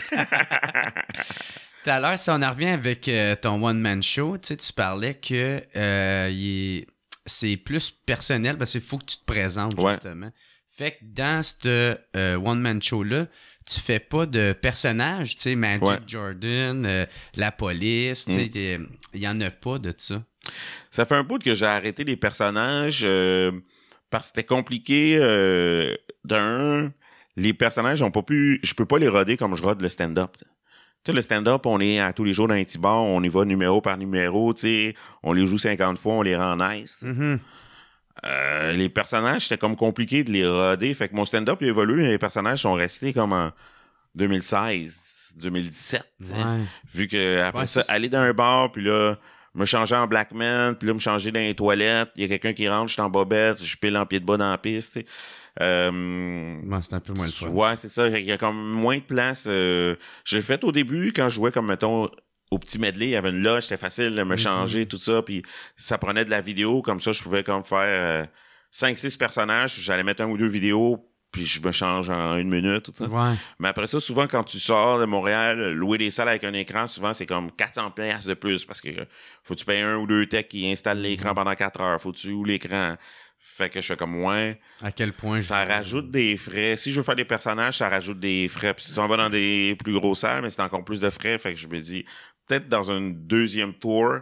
Tout à l'heure, si on en revient avec euh, ton one-man show, tu parlais que euh, il est c'est plus personnel parce qu'il faut que tu te présentes, justement. Fait que dans ce euh, one-man show-là, tu fais pas de personnages, tu sais, Magic Jordan, euh, la police, tu sais, mm. il y en a pas de ça. Ça fait un bout que j'ai arrêté les personnages euh, parce que c'était compliqué. d'un, les personnages ont pas pu, je peux pas les roder comme je rode le stand-up sais, le stand-up, on est à tous les jours dans un petit bar, on y va numéro par numéro, tu sais, on les joue 50 fois, on les rend nice. Mm-hmm. Euh, les personnages, c'était comme compliqué de les roder. Fait que mon stand-up a évolué, les personnages sont restés comme en 2016, 2017. Vu que après ça, aller dans un bar, puis là, me changer en black man, puis là, me changer dans les toilettes, il y a quelqu'un qui rentre, je suis en bobette, je pile en pied de bas dans la piste, tu sais. Euh, c'est un peu moins le choix Ouais, c'est ça. Il y a comme moins de place. Euh, je l'ai fait au début quand je jouais comme, mettons, au petit medley, il y avait une loge, c'était facile de me mhm. changer, tout ça. Puis ça prenait de la vidéo. Comme ça, je pouvais comme faire 5-6 euh, personnages. J'allais mettre un ou deux vidéos puis je me change en une minute. Tout ça. Mais après ça, souvent, quand tu sors de Montréal, louer des salles avec un écran, souvent, c'est comme 400 places de plus parce que faut tu payer un ou deux techs qui installent l'écran mhm. pendant 4 heures. Faut tu ou l'écran. Fait que je fais comme, moins... À quel point Ça rajoute des frais. Si je veux faire des personnages, ça rajoute des frais. Puis si on va dans des plus grosses salles, mais c'est encore plus de frais. Fait que je me dis, peut-être dans un deuxième tour,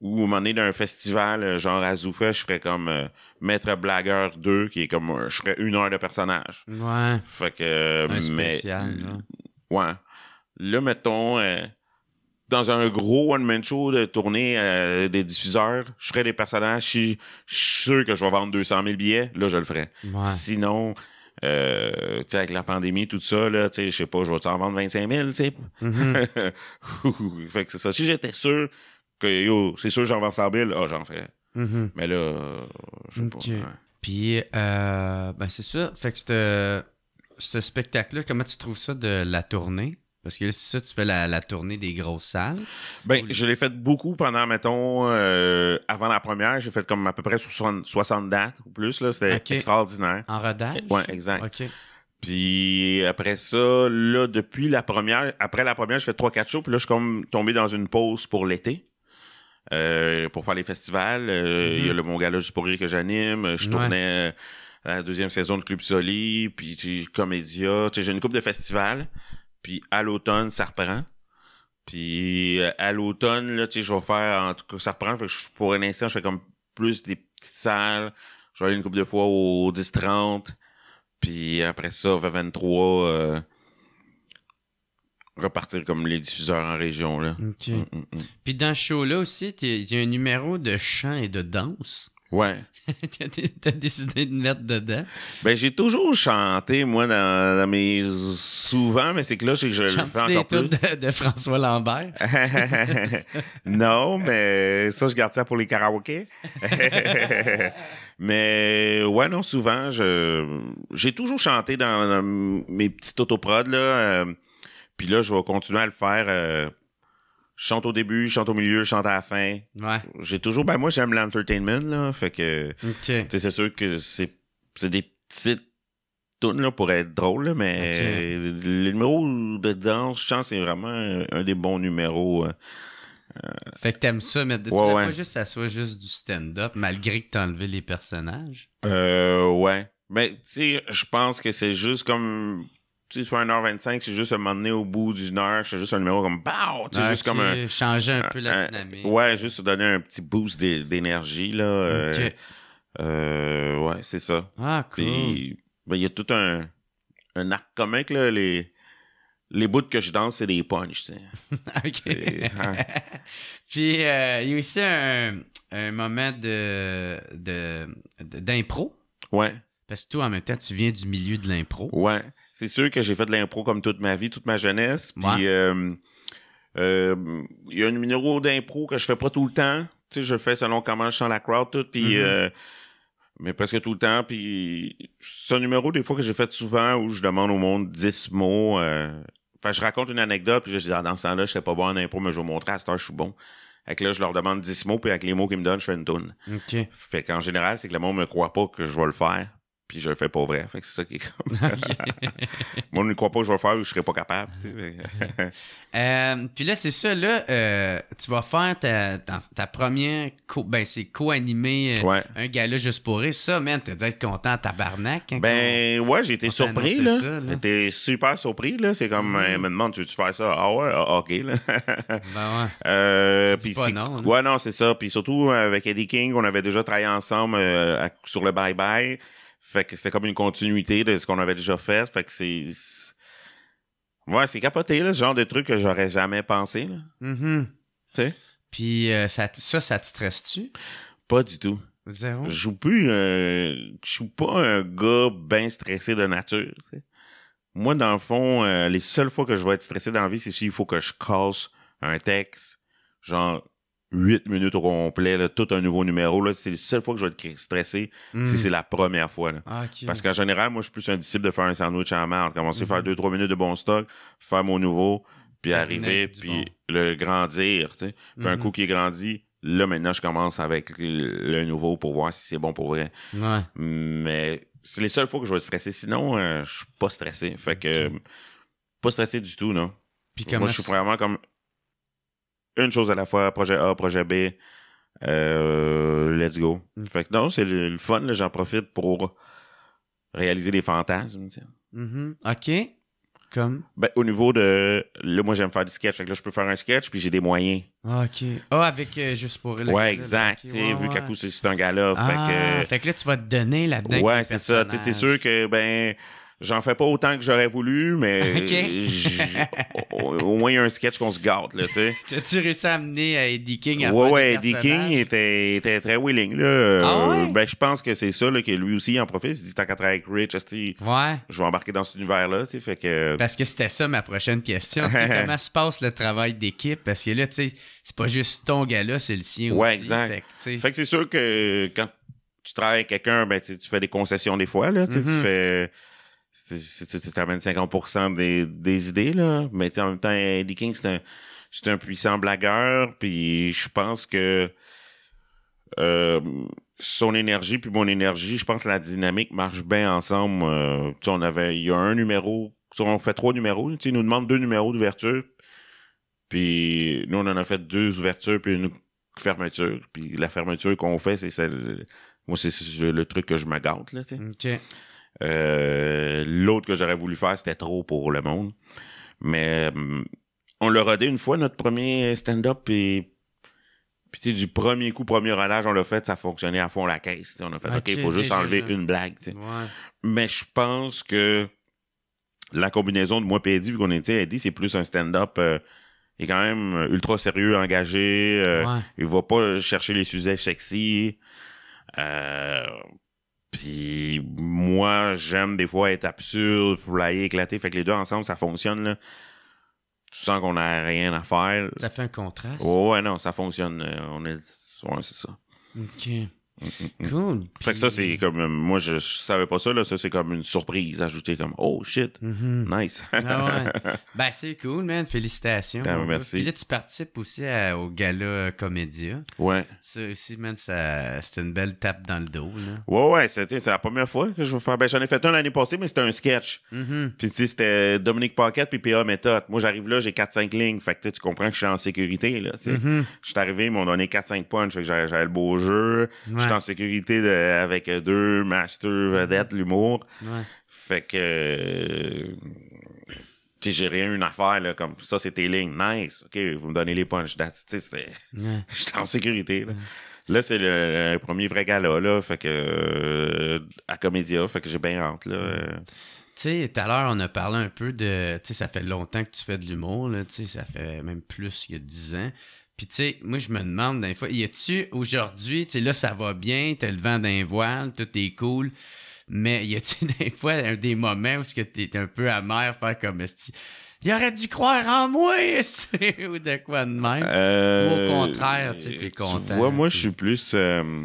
ou au moment d'un festival, euh, genre à je ferais comme euh, Maître Blagueur 2, qui est comme, euh, je ferais une heure de personnage. Ouais. Fait que. mais, Ouais. Là, mettons, dans un gros one-man show de tournée euh, des diffuseurs, je ferais des personnages. Si je suis sûr que je vais vendre 200 000 billets, là, je le ferais. Sinon, euh, tu avec la pandémie, tout ça, là, tu sais, je sais pas, je vais en vendre 25 000, tu sais. Mm-hmm. (laughs) fait que c'est ça. Si j'étais sûr que, yo, c'est sûr que j'en vends 100 000, ah, j'en ferais. Mm-hmm. Mais là, je sais pas. Puis, euh, ben, c'est ça. Fait que ce spectacle-là, comment tu trouves ça de la tournée? Parce que là, c'est ça, tu fais la, tournée des grosses salles. Ben, je l'ai fait beaucoup pendant, mettons, euh, avant la première, j'ai fait comme à peu près 60, 60 dates ou plus, là. C'était extraordinaire. En rodage? Ouais, exact. Puis après ça, là, depuis la première, après la première, je fais trois, quatre shows, puis là, je suis comme tombé dans une pause pour l'été. Euh, pour faire les festivals. Euh, il y a mhm. le bon Gala du pourri que j'anime. Je tournais euh, la deuxième saison de Club Soli, puis Comédia. J'ai une coupe de festivals. Puis à l'automne, ça reprend. Puis euh, à l'automne, là, tu sais, je vais faire, en tout cas, ça reprend. Fait que pour un instant, je fais comme plus des petites salles. Je vais aller une couple de fois au 10-30. Puis après ça, vers 23, euh, repartir comme les diffuseurs en région, là. Mm, mm, mm. Puis dans ce show-là aussi, il y a un numéro de chant et de danse. Ouais. (laughs) T'as décidé de mettre dedans? Ben, j'ai toujours chanté, moi, dans, mes. Souvent, mais c'est que là, je, je le fais encore plus. De, de François Lambert? (laughs) (laughs) non, mais ça, je garde ça pour les karaokés. mais, ouais, non, souvent, je j'ai toujours chanté dans, mes petites autoprods, là. Euh, puis là, je vais continuer à le faire. Euh, chante au début, chante au milieu, chante à la fin. Ouais. J'ai toujours, ben moi j'aime l'entertainment, là. Fait que, c'est sûr que c'est, c'est des petites tunes, pour être drôle, mais les le, numéro de danse, je chante, c'est vraiment un, des bons numéros. Euh, euh, fait que t'aimes ça, mais tu pas juste ça soit juste du stand-up, malgré que t'as enlevé les personnages? Euh, ouais. Mais tu sais, je pense que c'est juste comme tu sais, soit 1h25, c'est juste à un moment donné au bout d'une heure, c'est juste un numéro comme BAU! Tu sais, ah, juste comme un. Changer un, peu la dynamique. ouais, juste donner un petit boost d'énergie, là. Euh, euh, ouais, c'est ça. Ah, cool. Puis, ben, il y a tout un, un arc comique, là. Les, les bouts que je danse, c'est des punches, tu sais. (laughs) OK. Hein. (laughs) Puis, euh, il y a aussi un, un moment de, de, d'impro. Ouais. Parce que toi, en même temps, tu viens du milieu de l'impro. Ouais c'est sûr que j'ai fait de l'impro comme toute ma vie, toute ma jeunesse. Puis euh, euh, il euh, y a un numéro d'impro que je fais pas tout le temps. Tu sais, je fais selon comment je sens la crowd, tout. Puis mm-hmm. euh, mais presque tout le temps. Puis c'est numéro des fois que j'ai fait souvent où je demande au monde 10 mots. Enfin, je raconte une anecdote puis je dis ah, dans ce temps-là, je sais pas bon un impro, mais je vais vous montrer à ce heure, je suis bon. Fait là, je leur demande 10 mots, puis avec les mots qu'ils me donnent, je fais une toune. OK. Fait qu'en général, c'est que le monde me croit pas que je vais le faire puis je le fais pas vrai. Fait que c'est ça qui est comme. (laughs) (laughs) Moi, je ne crois pas que je vais le faire ou je serais pas capable. (laughs) euh, puis là, c'est ça, là, euh, tu vas faire ta, ta, première ben c'est co-animé euh, ouais. un gala juste pour rire. Ça, man, t'as dû être content tabarnak. Hein, ben ouais, j'ai été surpris. Là. J'étais super surpris. là. C'est comme elle mm. me demande, tu veux-tu faire ça? Ah ouais, ah, ok. Là. ben ouais. Euh, pas non, Ouais, non, c'est ça. Puis surtout euh, avec Eddie King, on avait déjà travaillé ensemble sur le Bye Bye. Fait que c'était comme une continuité de ce qu'on avait déjà fait. Fait que c'est. Ouais, c'est capoté, là, ce genre de truc que j'aurais jamais pensé. Là. Mm Puis euh, ça, ça, ça te stresse-tu? Pas du tout. Zéro. Je joue plus. Euh, je suis pas un gars bien stressé de nature. Moi, dans le fond, euh, les seules fois que je vais être stressé dans la vie, c'est s'il faut que je casse un texte. Genre, 8 minutes au complet, là, tout un nouveau numéro. Là, c'est la seule fois que je vais être stressé si hmm. c'est la première fois. Ah, Parce qu'en général, moi, je suis plus un disciple de faire un sandwich en marde. Commencer à faire 2-3 mhm. minutes de bon stock, faire mon nouveau, puis arriver, puis le grandir. Tu sais. Puis un mhm. coup qui est grandi, là, maintenant, je commence avec le nouveau pour voir si c'est bon pour vrai. Mais c'est les seules fois que je vais être stressé. Sinon, euh, je suis pas stressé. Fait que, pas stressé du tout, non. Puis moi, je suis vraiment comme une chose à la fois, projet A, projet B, euh, let's go. Mm. Fait que non, c'est le, fun, j'en profite pour réaliser des fantasmes. Mm-hmm. OK. Comme? Ben, au niveau de. Là, moi, j'aime faire du sketch. Fait que là, je peux faire un sketch, puis j'ai des moyens. OK. Ah, avec euh, juste pour. ouais, exact. vu qu'à c'est un gars-là. Ah, fait, que... là, tu vas te donner là-dedans. Ouais, c'est ça. C'est sûr que, ben J'en fais pas autant que j'aurais voulu, mais (laughs) au, moins il y a un sketch qu'on se garde, là, tu sais. (laughs) T'as-tu réussi à amener à euh, Eddie King à Ouais, ouais, Eddie King était, était, très willing, là. Ah euh, ben, je pense que c'est ça, là, que lui aussi en profite. Il dit, tant qu'à travailler avec Rich, je vais embarquer dans cet univers-là, tu sais, fait que... Parce que c'était ça ma prochaine question, (laughs) comment se passe le travail d'équipe? Parce que là, tu sais, c'est pas juste ton gars-là, c'est le sien aussi. Fait que, fait que c'est sûr que quand tu travailles avec quelqu'un, ben, tu fais des concessions des fois, là, tu mm-hmm. fais tu t'amènes 50% des, des idées là mais en même temps Eddie King c'est un un puissant blagueur puis je pense que euh, son énergie puis mon énergie je pense que la dynamique marche bien ensemble euh, Tu on avait il y a un numéro on fait trois numéros tu nous demande deux numéros d'ouverture puis nous on en a fait deux ouvertures puis une fermeture puis la fermeture qu'on fait c'est celle moi c'est le truc que je me là tu sais euh, l'autre que j'aurais voulu faire, c'était trop pour le monde. Mais euh, on l'a rodé une fois, notre premier stand-up, et puis du premier coup, premier relâche, on l'a fait, ça fonctionnait à fond la caisse. On a fait, OK, il faut juste enlever une blague. Mais je pense que la combinaison de moi et Eddie, vu qu'on était Eddie, c'est plus un stand-up. Euh, il est quand même ultra sérieux, engagé. Euh, il va pas chercher les sujets sexy. Euh, puis moi, j'aime des fois être absurde, foulailler, éclater. Fait que les deux ensemble, ça fonctionne. Là. Tu sens qu'on n'a rien à faire. Ça fait un contraste. ouais, non, ça fonctionne. Euh, on est... Ouais, c'est ça. OK. Cool. Fait que ça, c'est comme, euh, moi, je, savais pas ça, là. Ça, c'est comme une surprise ajoutée, comme, oh shit, mm-hmm. nice. Ah (laughs) ben, c'est cool, man. Félicitations. Ben, merci. Puis là, tu participes aussi au gala Comédia. Ouais. Ça aussi, man, ça, c'était une belle tape dans le dos, là. Ouais, ouais, c'est la première fois que je vais faire. Ben, j'en ai fait un l'année passée, mais c'était un sketch. Mm-hmm. Puis, tu sais, c'était Dominique Paquette puis PA Méthode. Moi, j'arrive là, j'ai 4-5 lignes. Fait que, tu comprends que je suis en sécurité, là, tu sais. Mm-hmm. Je suis arrivé, ils m'ont donné 4-5 points Fait que j'avais le beau jeu. Ouais je suis en sécurité avec deux masters vedettes, l'humour. Fait que. Euh, tu j'ai rien une affaire, là, comme ça, c'est tes Nice. OK, vous me donnez les punches. Je suis (laughs) en sécurité. Là. Là, c'est le, premier vrai gala, là, fait que euh, à Comédia, fait que j'ai bien hâte, là. Tu sais, tout à l'heure, on a parlé un peu de... Tu sais, ça fait longtemps que tu fais de l'humour, là, tu sais, ça fait même plus qu'il y a 10 ans. Puis, tu sais, moi, je me demande des fois, y a-tu aujourd'hui, tu sais, là, ça va bien, t'as le vent d'un voile, tout est cool, mais y a-tu (laughs) des fois des moments où t'es un peu amer, faire comme il aurait dû croire en moi, (laughs) ou de quoi de même. ou au euh, contraire, tu t'es content. moi, je suis plus. Euh,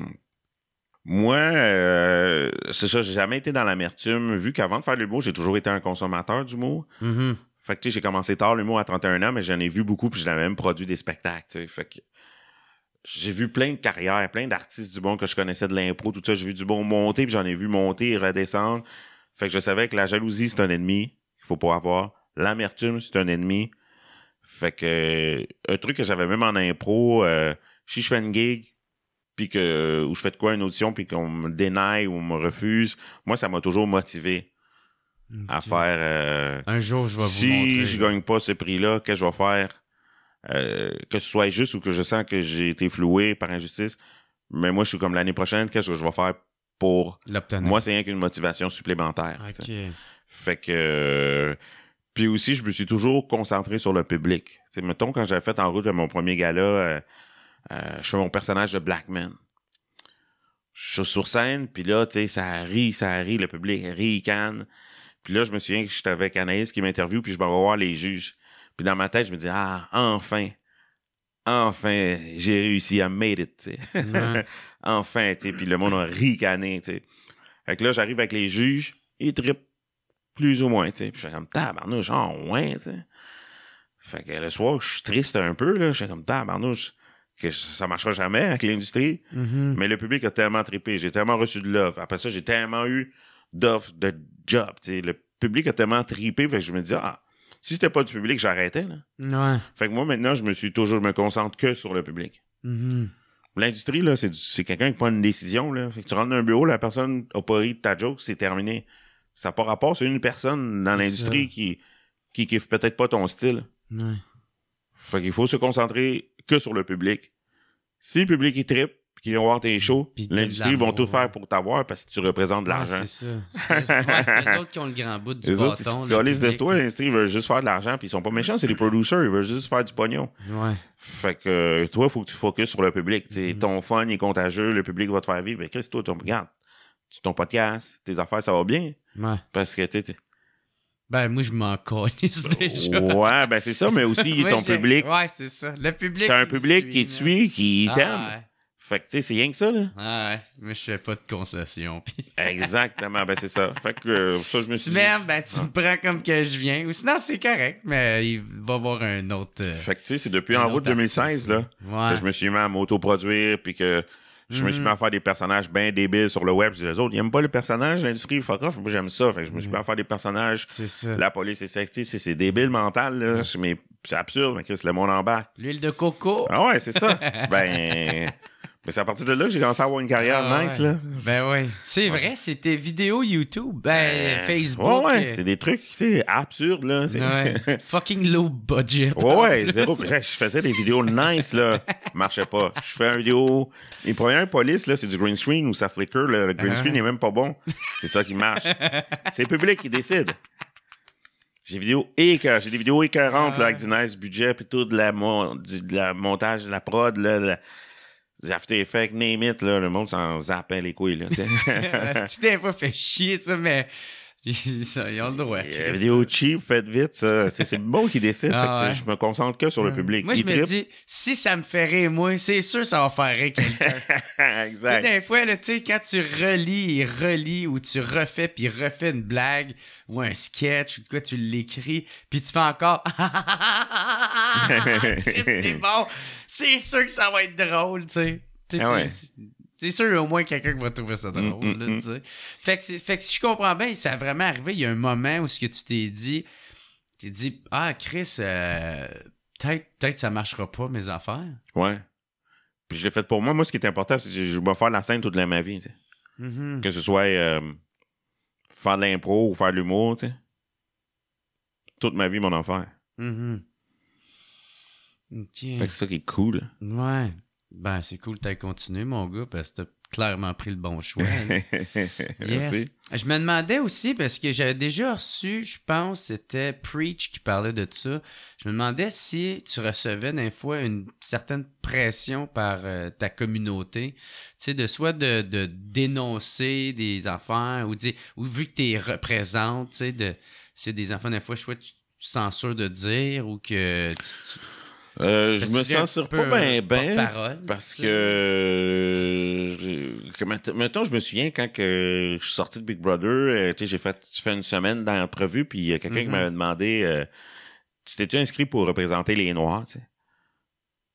moi, euh, c'est ça, j'ai jamais été dans l'amertume, vu qu'avant de faire l'humour, j'ai toujours été un consommateur d'humour. mot. Mm-hmm. Fait que, tu sais, j'ai commencé tard le mot à 31 ans, mais j'en ai vu beaucoup, puis je l'avais même produit des spectacles, Fait que j'ai vu plein de carrières, plein d'artistes du bon que je connaissais de l'impro, tout ça. J'ai vu du bon monter, puis j'en ai vu monter et redescendre. Fait que je savais que la jalousie, c'est un ennemi qu'il faut pas avoir. L'amertume, c'est un ennemi. Fait que un truc que j'avais même en impro, euh, si je fais une gig, puis que ou je fais de quoi une audition, puis qu'on me dénaille ou me refuse, moi ça m'a toujours motivé à faire. Euh, un jour, je vais Si je gagne pas ce prix-là, qu'est-ce que je vais faire? Euh, que ce soit juste ou que je sens que j'ai été floué par injustice. Mais moi, je suis comme l'année prochaine, qu'est-ce que je vais faire pour l'obtenir? Moi, c'est rien qu'une motivation supplémentaire. OK. Fait que. Euh, puis aussi, je me suis toujours concentré sur le public. T'sais, mettons, quand j'avais fait en route mon premier gala, je fais mon personnage de Black Man. Je suis sur scène, puis là, tu sais, ça rit, ça rit, le public rit, il canne. Puis là, je me souviens que j'étais avec Anaïs qui m'interview, puis je vais voir les juges. Puis dans ma tête, je me dis, ah, enfin, enfin, j'ai réussi, à made it, tu sais. (laughs) enfin, tu sais. Puis le monde a ricané, tu sais. Fait que là, j'arrive avec les juges, ils trippent plus ou moins, tu sais. Puis je suis comme, tabarnouche, genre, ah, ouais, tu sais. Fait que le soir, je suis triste un peu, là. Je suis comme, tabarnouche, que ça marchera jamais avec l'industrie. Mm-hmm. Mais le public a tellement trippé. J'ai tellement reçu de l'offre. Après ça, j'ai tellement eu d'offres de le public a tellement tripé, que je me dis, ah, si c'était pas du public, j'arrêtais. Là. moi, maintenant, je me suis toujours, me concentre que sur le public. Mm-hmm. L'industrie, là, c'est, quelqu'un qui prend une décision. Là. tu rentres dans un bureau, la personne n'a pas ri de ta joke, c'est terminé. Ça n'a pas rapport, c'est une personne dans l'industrie qui, qui kiffe peut-être pas ton style. Ouais. Fait qu'il faut se concentrer que sur le public. Si le public est trip, qui vont voir tes shows, l'industrie vont tout faire pour t'avoir parce que tu représentes de l'argent. c'est ça. (laughs) C'est les autres qui ont le grand bout du les bâton. Autres, ils le de toi, l'industrie veut juste faire de l'argent, puis ils sont pas méchants, c'est des producers, ils veulent juste faire du pognon. Ouais. Fait que euh, toi, il faut que tu focuses sur le public. Mm Ton fun est contagieux, le public va te faire vivre. Mais ben, qu'est-ce toi, tu regardes? Ton podcast, tes affaires, ça va bien. Ouais. Parce que, tu sais, ben, moi, je m'en calisse euh, déjà. Ouais, ben, c'est ça, mais aussi, (laughs) ton public. Ouais, c'est ça. Le public. T'as un public qui tue, qui ah, t'aime. Fait que, tu sais, c'est rien que ça, là. ouais, mais je fais pas de concession. (laughs) Exactement, ben c'est ça. Fait que euh, ça, je me suis tu ben tu me prends comme que je viens. Ou sinon, c'est correct, mais il va y avoir un autre... Euh, fait que, tu sais, c'est depuis en août 2016, là, que je me suis mis à m'autoproduire, puis que je me suis mis mm. à faire des personnages bien débiles sur le web. sur les autres, ils aiment pas le personnage, l'industrie, fuck off, moi j'aime ça. Fait que je me suis mis à mm. faire des personnages. C'est ça. La police est sexy, c'est débile mental, là. Mais c'est absurde, mais Chris, le monde embarque. L'huile de coco. Ah ouais, c'est ça. (laughs) ben, mais c'est à partir de là que j'ai commencé à avoir une carrière ah, nice, là. Ben oui. C'est vrai, c'était vidéo YouTube, ben, ben Facebook. Ouais, euh. c'est des trucs, tu sais, absurdes, là. (laughs) Fucking low budget. Ouais, zéro. Je faisais des vidéos nice, là. (laughs) Marchait pas. Je fais un vidéo. Les premières polices, là, c'est du green screen ou ça flicker. Le green uh-huh. screen n'est même pas bon. C'est ça qui marche. (laughs) c'est le public qui décide. J'ai des vidéos écœurantes, j'ai des vidéos ah. avec du nice budget, puis tout, de la, du, montage, de la prod, là, After Effects, name it, là, le monde s'en zappe les couilles. Si tu (laughs) t'es pas fait chier, ça, mais (laughs) ils ont le droit. La vidéo cheap, faites vite. C'est bon qui décide. Ah je me concentre que sur le hum. public. Moi, je me dis, si ça me fait rire, moi, c'est sûr que ça va faire rire quelqu'un. (laughs) exact. des fois, là, quand tu relis et relis ou tu refais puis refais une blague ou un sketch ou quoi, tu l'écris puis tu fais encore. Ah, c'est bon c'est sûr que ça va être drôle, tu sais. Ah ouais. C'est sûr, au moins quelqu'un qui va trouver ça mm, drôle. Mm, mm. tu sais. là, Fait, que, fait, que, si je comprends bien, ça a vraiment arrivé. Il y a un moment où ce que tu t'es dit, tu t'es dit, ah, Chris, euh, peut-être peut ça marchera pas, mes affaires. Ouais. Puis je l'ai fait pour moi. Moi, ce qui est important, c'est que je vais faire la scène toute la ma vie. Mm-hmm. Que ce soit euh, faire de l'impro ou faire de l'humour. Toute ma vie, mon affaire. -hmm. Fait que ça qui est cool. Ouais. Ben, c'est cool que tu continué, mon gars, parce que t'as clairement pris le bon choix. Hein. (laughs) yes. Je me demandais aussi, parce que j'avais déjà reçu, je pense, c'était Preach qui parlait de ça. Je me demandais si tu recevais d'un fois une certaine pression par euh, ta communauté, tu sais, de soit de, dénoncer des affaires ou, dire, vu que tu représentes, tu sais, de, si des enfants, d'un fois, je tu, tu censures de dire ou que tu euh, je me sens sur pas bien, ben, parce que maintenant je me souviens quand que je suis sorti de Big Brother, euh, tu sais, j'ai fait, fais une semaine dans puis euh, quelqu'un qui mm-hmm. m'avait demandé, tu t'es-tu inscrit pour représenter les Noirs,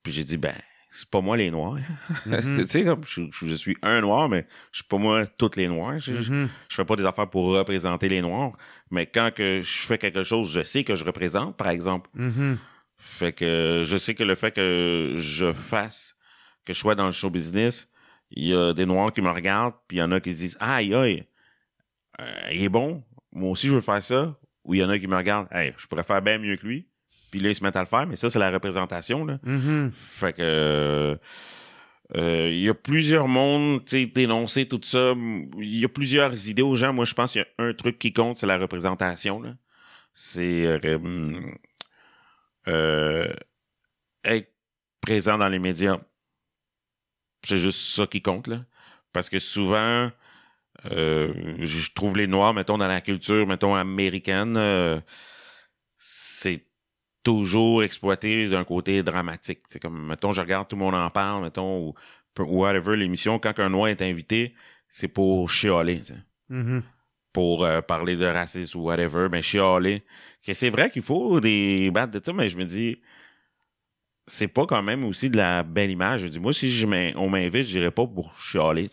Puis j'ai dit, ben, c'est pas moi les Noirs. Mm-hmm. (laughs) tu sais, je, suis un Noir, mais je suis pas moi toutes les Noirs. Je, mm-hmm. je fais pas des affaires pour représenter les Noirs, mais quand que je fais quelque chose, je sais que je représente, par exemple. Fait que je sais que le fait que je fasse, que je sois dans le show business, il y a des noirs qui me regardent, puis il y en a qui se disent Aïe, aïe, euh, il est bon, moi aussi je veux faire ça. Ou il y en a qui me regardent Hey, je pourrais faire bien mieux que lui. Puis là, ils se mettent à le faire, mais ça, c'est la représentation. Là. Mm-hmm. Fait que. Euh, il y a plusieurs mondes, tu sais, dénoncer tout ça. Il y a plusieurs idées aux gens. Moi, je pense qu'il y a un truc qui compte, c'est la représentation. C'est. Euh, euh, être présent dans les médias, c'est juste ça qui compte, là. Parce que souvent, euh, je trouve les Noirs, mettons, dans la culture, mettons, américaine, euh, c'est toujours exploité d'un côté dramatique. C'est comme, mettons, je regarde, tout le monde en parle, mettons, ou, whatever, l'émission, quand un Noir est invité, c'est pour chialer. Mm-hmm pour euh, parler de racisme ou whatever, mais chialer. Que c'est vrai qu'il faut des battes de ça, mais je me dis, c'est pas quand même aussi de la belle image. Je dis, moi, si je on m'invite, j'irai pas pour chialer.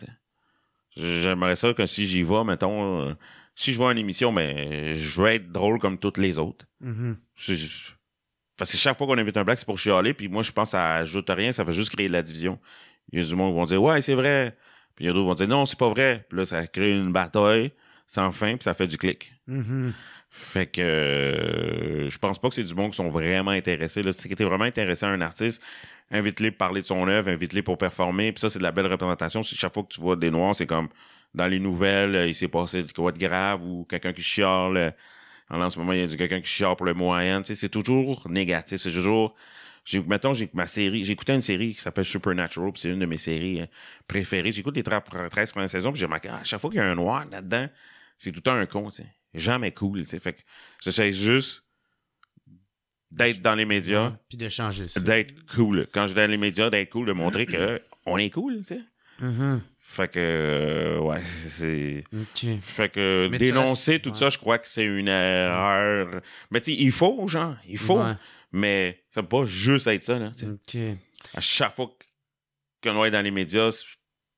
J'aimerais ça que si j'y vais, mettons, euh, si je vois une émission, ben, je vais être drôle comme toutes les autres. Mm-hmm. parce que chaque fois qu'on invite un black, c'est pour chialer, puis moi, je pense que ça ajoute rien, ça fait juste créer de la division. Il y a du monde qui vont dire, ouais, c'est vrai. Puis il y a d'autres qui vont dire, non, c'est pas vrai. Puis ça crée une bataille sans fin, puis ça fait du clic. Mm-hmm. Fait que euh, je pense pas que c'est du bon qui sont vraiment intéressés. Là. Si es vraiment intéressé à un artiste, invite-les pour parler de son œuvre, invite-les pour performer. Puis ça, c'est de la belle représentation. Si chaque fois que tu vois des Noirs, c'est comme dans les nouvelles, euh, il s'est passé quoi de grave ou quelqu'un qui chiale. Euh, en ce moment, il y a quelqu'un qui chiale pour le moyen. C'est toujours négatif. C'est toujours j'ai mettons j'ai ma série j'écoutais une série qui s'appelle Supernatural c'est une de mes séries préférées j'écoute les 13 premières saisons puis j'ai remarqué ah, à chaque fois qu'il y a un noir là-dedans c'est tout un con, Jamais cool, tu Fait que j'essaie juste d'être dans les médias. puis de changer ça. D'être cool. Quand je suis dans les médias, d'être cool, de montrer que (clears throat) on est cool, tu mm-hmm. Fait que, euh, ouais, (laughs) c'est. Fait que dénoncer tout ça, je crois que c'est une erreur. Mais tu il faut, genre, il faut. Mais ça peut pas juste être ça, là. À chaque fois qu'on va être dans les médias,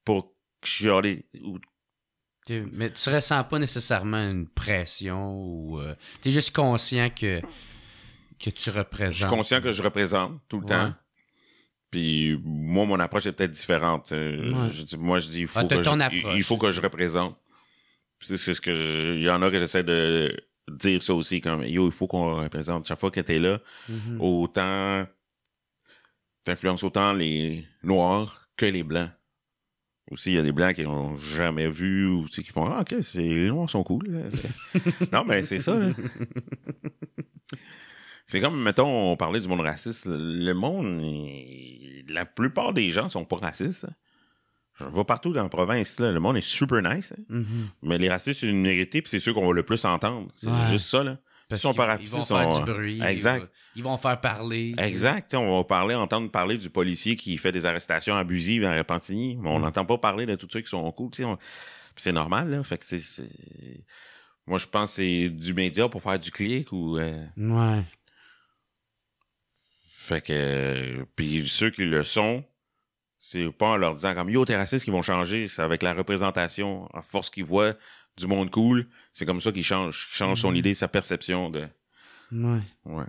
pour que je ou mais tu ressens pas nécessairement une pression ou. Euh, tu es juste conscient que, que tu représentes. Je suis conscient que je représente tout le temps. Puis moi, mon approche est peut-être différente. moi, je dis, il faut, ah, que, je, représente. C'est ce que il y en a que j'essaie de dire ça aussi, comme, yo, il faut qu'on représente. Chaque fois que tu es là, mm-hmm. autant, t'influences autant les noirs que les blancs. Aussi, il y a des blancs qui n'ont jamais vu ou tu sais, qui font Ah, ok, les noirs sont cool. Hein, (laughs) non, mais c'est ça. C'est comme, mettons, on parlait du monde raciste. Le monde, la plupart des gens sont pas racistes. Hein. Je vois partout dans la province, là, le monde est super nice. Hein. Mm-hmm. Mais les racistes, c'est une vérité, puis c'est ceux qu'on va le plus entendre. C'est juste ça, là. Parce ils vont faire du bruit. Euh, ils vont faire parler. Exact. On va parler, entendre parler du policier qui fait des arrestations abusives en Repentigny. Mais on mm. n'entend pas parler de tous ceux qui sont en cool. Puis C'est normal. Fait que Moi, je pense que c'est du média pour faire du clic ou. Euh, ouais. Fait que. Puis ceux qui le sont, c'est pas en leur disant comme Yo, t'es raciste qu'ils vont changer. C'est avec la représentation, à force qu'ils voient du monde cool c'est comme ça qu'il change, change son mhm. idée, sa perception de. Ouais. ouais.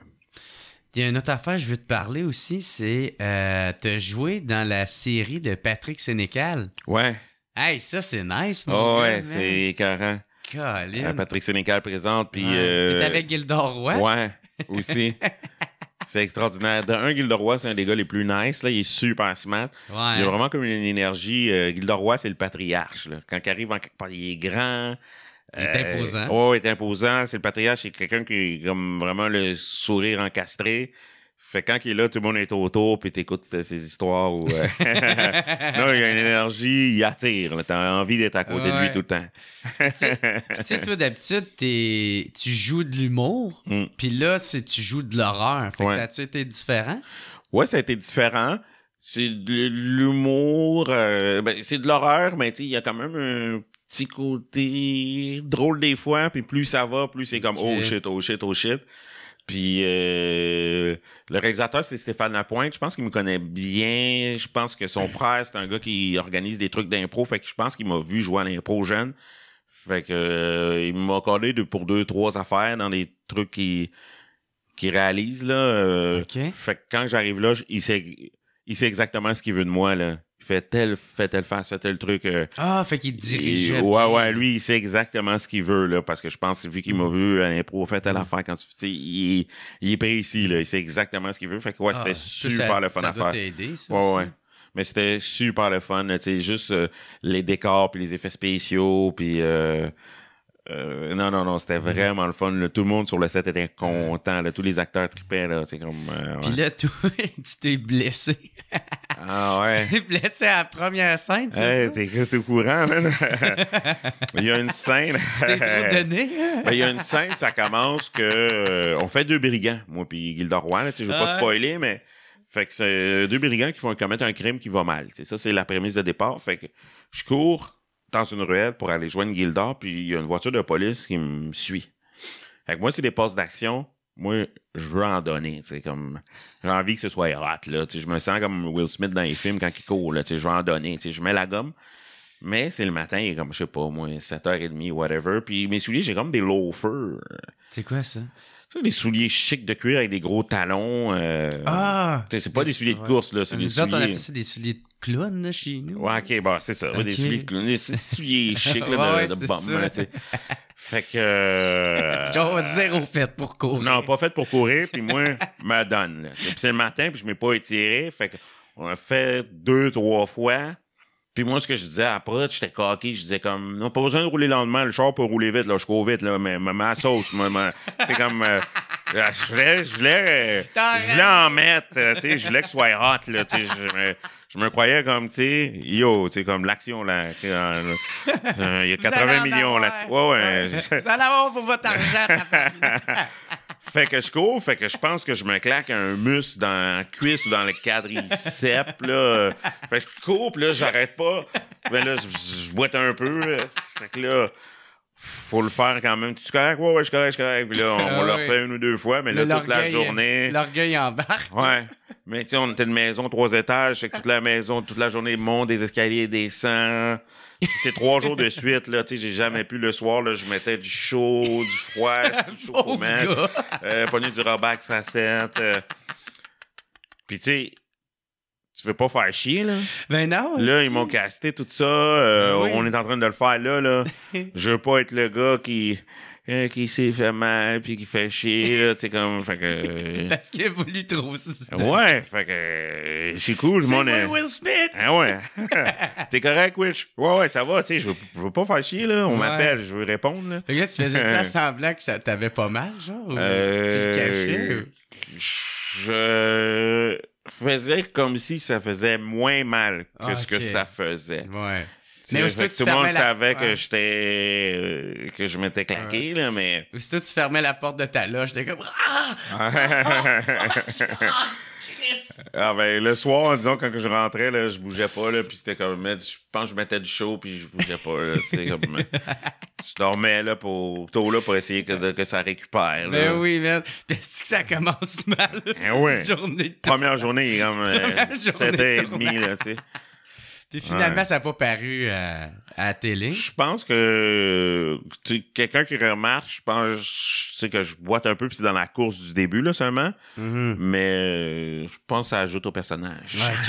Il y a une autre affaire je veux te parler aussi, c'est euh, te jouer dans la série de Patrick Sénécal. Ouais. Hey, ça c'est nice, mon oh, ouais, c'est écœurant. Euh, Patrick Sénécal présente, puis. Euh, avec Gildor Ouais, aussi. (laughs) c'est extraordinaire. De un, Gildor c'est un des gars les plus nice. Là. Il est super smart. Ouais. Il a vraiment comme une énergie. Euh, Gildor c'est le patriarche. Là. Quand il arrive, il est grand. Il est euh, imposant. il est imposant. C'est le patriarche, c'est quelqu'un qui a comme vraiment le sourire encastré. Fait quand il est là, tout le monde est autour, puis t'écoutes euh, ses histoires. ou euh, (laughs) non, il a une énergie, il attire. T'as envie d'être à côté de lui tout le temps. tu sais, toi, d'habitude, tu joues de l'humour, mm. puis là, tu joues de l'horreur. Fait ça a-tu été différent? Ouais, ça a été différent. C'est de l'humour, ben, c'est de l'horreur, mais il y a quand même un petit côté drôle des fois, puis plus ça va, plus c'est comme oh shit, oh shit, oh shit. Puis euh, le réalisateur, c'est Stéphane Lapointe. Je pense qu'il me connaît bien. Je pense que son (laughs) frère, c'est un gars qui organise des trucs d'impro. Fait que je pense qu'il m'a vu jouer à l'impro jeune. Fait que euh, il m'a collé pour deux, trois affaires dans des trucs qu'il qui réalise là. Euh. Fait que quand j'arrive là, il s'est il sait exactement ce qu'il veut de moi, là. Il fait tel, fait telle face, fait tel truc. Euh, ah, fait qu'il dirige. Ouais, ouais, lui, il sait exactement ce qu'il veut, là, parce que je pense, vu qu'il m'a mm. vu à l'impro, fait telle mm. affaire quand tu, tu sais, il, il est précis, là. Il sait exactement ce qu'il veut. Fait que, ouais, ah, c'était super le fun ça à faire. ça ouais, ouais. Mais c'était super le fun, tu sais, juste euh, les décors, puis les effets spéciaux, puis... Euh, euh, non, non, non, c'était vraiment le fun. Tout le monde sur le set était content. Tous les acteurs trippaient. Là. C'est comme, euh, Puis là, (laughs) tu t'es blessé. ah ouais. Tu t'es blessé à la première scène, tu es T'es au courant, (laughs) il y a une scène. tu t'es trop donné. Hein? Ben, il y a une scène, ça commence que euh, on fait deux brigands, moi puis Gilda Roy. Je ne veux pas spoiler, mais fait que c'est deux brigands qui vont commettre un crime qui va mal. c'est Ça, c'est la prémisse de départ. Fait que je cours dans une ruelle pour aller joindre Gildor, puis il y a une voiture de police qui me suit. Fait que moi, c'est des postes d'action. Moi, je veux en donner, C'est comme, j'ai envie que ce soit hot, là, je me sens comme Will Smith dans les films quand il court, là, je veux en donner, je mets la gomme, mais c'est le matin, il est comme, je sais pas, moins 7h30, whatever, puis mes souliers, j'ai comme des loafers. C'est quoi, ça? des souliers chics de cuir avec des gros talons. Euh, ah! c'est pas des souliers de course, là. C'est des autres, souliers... on appelle ça des souliers de clown, là, chez nous. Ouais, ok, bon, bah, c'est ça. Des souliers de clown. Des (laughs) souliers chics, là, de, tu sais. Fait que. Euh, Genre zéro fait pour courir. Non, pas fait pour courir, puis moi, madone. donne. c'est le matin, puis je m'ai pas étiré. Fait qu'on a fait deux, trois fois. Puis moi, ce que je disais après, j'étais coqué, je disais comme, non, pas besoin de rouler lentement, le char peut rouler vite, là, je cours vite, là, mais ma, sauce, c'est comme, euh, je voulais, je voulais, euh, je voulais en mettre, euh, tu sais, je voulais que ce soit hot, là, tu sais, je, je me croyais comme, tu sais, yo, tu sais, comme l'action, là. Il y a 80 millions là tu vois, ouais. Vous allez avoir pour votre argent, (laughs) Fait que je cours, fait que je pense que je me claque un muscle dans la cuisse ou dans le quadriceps, là. Fait que je cours, pis là, j'arrête pas. Mais là, je, boite un peu. Fait que là, faut le faire quand même. Tu te correct? Ouais, ouais, je suis correct, je suis Puis là, on, ah le fait une ou deux fois, mais là, toute la journée. L'orgueil embarque. Ouais. Mais tu sais, on était une maison, trois étages. Fait que toute la maison, toute la journée, monte des escaliers, descend c'est trois jours de suite, là, tu j'ai jamais pu le soir, là, je mettais du chaud, du froid, (laughs) euh, du chaud pour mettre. du Robax 7. Puis, tu sais, tu veux pas faire chier, là? Ben non. Là, ils m'ont casté tout ça. Euh, ben on est en train de le faire là, là. (laughs) je veux pas être le gars qui. Euh, qui s'est fait mal puis qui fait chier là, tu comme fait que (laughs) parce qu'il a voulu trop ça. Ouais, fait que c'est cool, mon C'est Will Smith. Ah ouais. (laughs) T'es correct, Witch. Ouais ouais, ça va, tu sais, je veux, pas faire chier là, on m'appelle, je veux répondre là. Fait que là, tu faisais ça (laughs) semblant que ça t'avait pas mal genre ou euh, tu le cachais Je faisais comme si ça faisait moins mal que ce que ça faisait. Ouais tout le monde savait que j'étais euh, que je m'étais claqué là, mais aussitôt tu fermais la porte de ta loge, j'étais comme ah! (laughs) ah! Ben, le soir, disons, quand je rentrais, là, je bougeais pas, c'était comme, je pense que je mettais du chaud, puis je bougeais pas, tu (laughs) je dormais, là, pour, tôt, là, pour essayer que, ça récupère, ben là. oui, mais puis que ça commence mal, eh (laughs) Première journée, comme, 7h30, euh, là, tu sais finalement, ça n'a pas paru euh, à, télé. Je pense que quelqu'un qui remarque, je pense c'est que je boite un peu, puis c'est dans la course du début là seulement. Mm-hmm. Mais euh, je pense que ça ajoute au personnage. (laughs)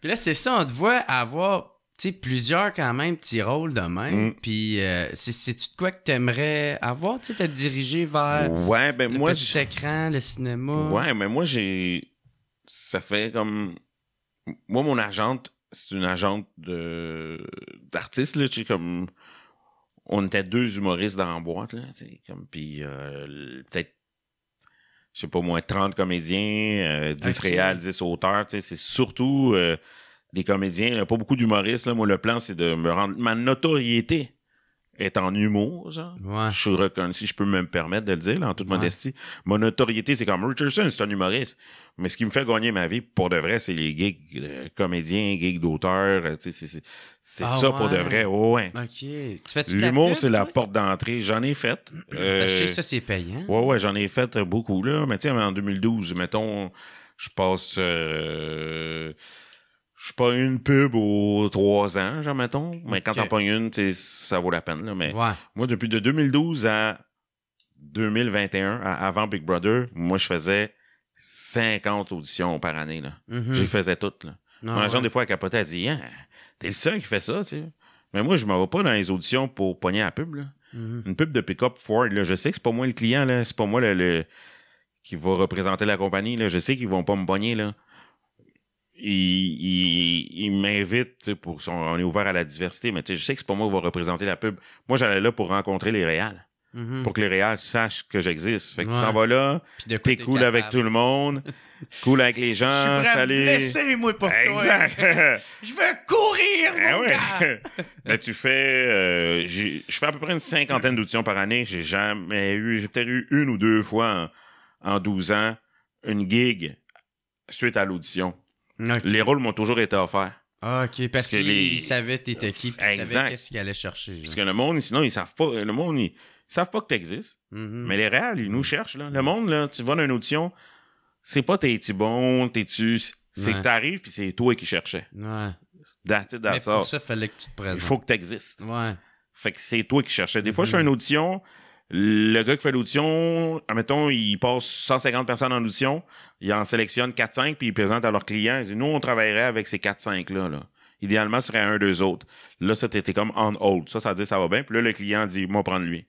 puis là, c'est ça, on te voit avoir plusieurs quand même petits rôles de même. Mm. Puis euh, c'est-tu de quoi que tu aimerais avoir? Tu te diriger vers ouais, ben le moi, petit écran, le cinéma? Ouais, mais moi, j'ai... Ça fait comme moi, mon agente, c'est une agente de d'artiste, là, On était deux humoristes dans la boîte, là, comme. Puis, euh, peut-être je sais pas moins 30 comédiens, 10 réels, 10 auteurs, c'est surtout euh, des comédiens, a pas beaucoup d'humoristes. Moi, le plan, c'est de me rendre ma notoriété est en humour, genre. Je suis reconnu, si je peux me permettre de le dire, en toute modestie. Mon notoriété, c'est comme Richardson, c'est un humoriste. Mais ce qui me fait gagner ma vie, pour de vrai, c'est les gigs euh, comédiens, gigs d'auteurs. Euh, c'est ah ça pour de vrai. ouais. OK. L'humour, c'est la porte d'entrée. J'en ai fait. Euh, (clears throat) je sais euh, ça, c'est payant. Ouais, ouais, j'en ai fait euh, beaucoup, là. Mais tiens, en 2012, mettons, je passe je pas une pub aux trois ans, j'en mettons. Mais quand t'en pognes une, ça vaut la peine, Mais moi, depuis de 2012 à 2021, avant Big Brother, moi, je faisais 50 auditions par année, là. Mm-hmm. j'y faisais toutes, là. Non, ah, des fois, à capoter, elle dit, hein, t'es le seul qui fait ça, Mais moi, je m'en vais pas dans les auditions pour pogner la pub, mm-hmm. Une pub de pickup up Ford, je sais que c'est pas moi le client, là. C'est pas moi qui va représenter la compagnie, là. Je sais qu'ils vont pas me pogner, là il, m'invite pour son, on est ouvert à la diversité, mais je sais que c'est pas moi qui va représenter la pub. Moi, j'allais là pour rencontrer les réals. Mm-hmm. Pour que les réals sachent que j'existe. Fait que tu s'en vas là, t'es cool avec tout le monde, cool avec les gens, je suis moi pour exact. (laughs) je veux courir, eh mon gars. (laughs) tu fais, euh, je fais à peu près une cinquantaine d'auditions par année. J'ai jamais eu, j'ai peut-être eu une ou deux fois en, en 12 ans une gig suite à l'audition. Les rôles m'ont toujours été offerts. Ah, ok, parce, qu'ils savaient t'étais qui, puis ils savaient qu'est-ce qu'ils allaient chercher. Parce que le monde, sinon, ils savent pas. Le monde, ils, savent pas que t'existes. Mm-hmm. Mais les réels, ils nous cherchent. Là. Le monde, là, tu vas dans une audition, c'est pas t'es-tu bon, t'es-tu. C'est que t'arrives, puis c'est toi qui cherchais. Ouais. Dans, Mais pour ça, fallait que tu te présentes. Il faut que t'existes. Ouais. Fait que c'est toi qui cherchais. Des fois, je suis mm-hmm. une audition, le gars qui fait l'audition, admettons, il passe 150 personnes en audition, il en sélectionne 4-5, puis il présente à leurs clients. Il dit, nous, on travaillerait avec ces 4-5-là. Idéalement, ce serait un deux autres. Là, ça, comme on hold. Ça, ça dit, ça va bien. Puis là, le client dit, moi, prendre lui.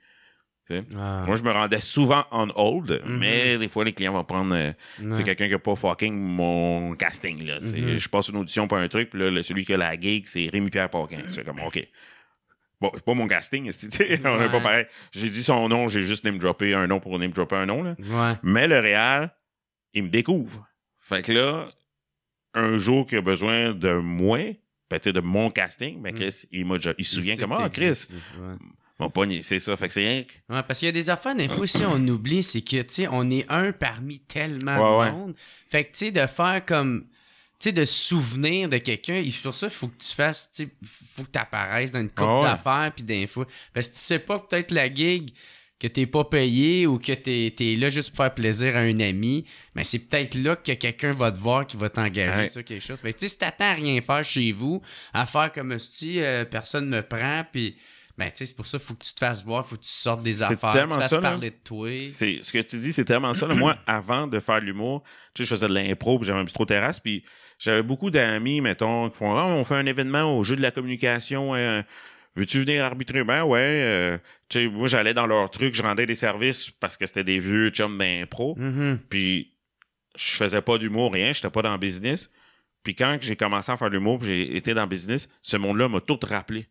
Ah. Moi, je me rendais souvent on hold, mhm. mais des fois, les clients vont prendre c'est euh, quelqu'un qui n'a pas fucking mon casting. Là. Mhm. Je passe une audition pour un truc, puis là, celui qui a la geek, c'est Rémi-Pierre Paquin. C'est comme, OK. Bon, c'est pas mon casting, ouais. (laughs) on est pas pareil. J'ai dit son nom, j'ai juste name droppé un nom pour name dropper un nom. Là. Mais le réel, il me découvre. Fait que là, un jour qu'il a besoin de moi, ben, de mon casting, ben, mm. Chris, il, m'a il se souvient comment, ah, Chris. Mon pogné, c'est ça. Fait que c'est rien parce qu'il y a des affaires d'infos si aussi, on oublie, c'est que, on est un parmi tellement de monde. Fait que, tu sais, de faire comme sais, de souvenir de quelqu'un. Et pour ça, il faut que tu fasses, tu faut que tu apparaisses dans une coupe ah d'affaires puis d'infos. Parce que tu sais pas, peut-être la gig que tu t'es pas payé ou que tu es là juste pour faire plaisir à un ami, mais c'est peut-être là que quelqu'un va te voir qui va t'engager sur quelque chose. Si tu t'attends à rien faire chez vous, à faire comme si personne euh, personne me prend, puis mais ben, tu c'est pour ça, faut que tu te fasses voir, faut que tu sortes des affaires, que tu fasses parler de toi. C'est, ce que tu dis, c'est tellement ça. Moi, (clears throat) avant de faire l'humour, tu sais, je faisais de l'impro, j'avais un bistrot terrasse, puis j'avais beaucoup d'amis, mettons, qui font, ah, on fait un événement au jeu de la communication, hein. veux-tu venir arbitrer? Ben, ouais, euh, tu sais, moi, j'allais dans leur truc, je rendais des services parce que c'était des vieux chums d'impro, mm-hmm. puis je faisais pas d'humour, rien, j'étais pas dans le business. Puis quand j'ai commencé à faire l'humour, j'ai été dans le business, ce monde-là m'a tout rappelé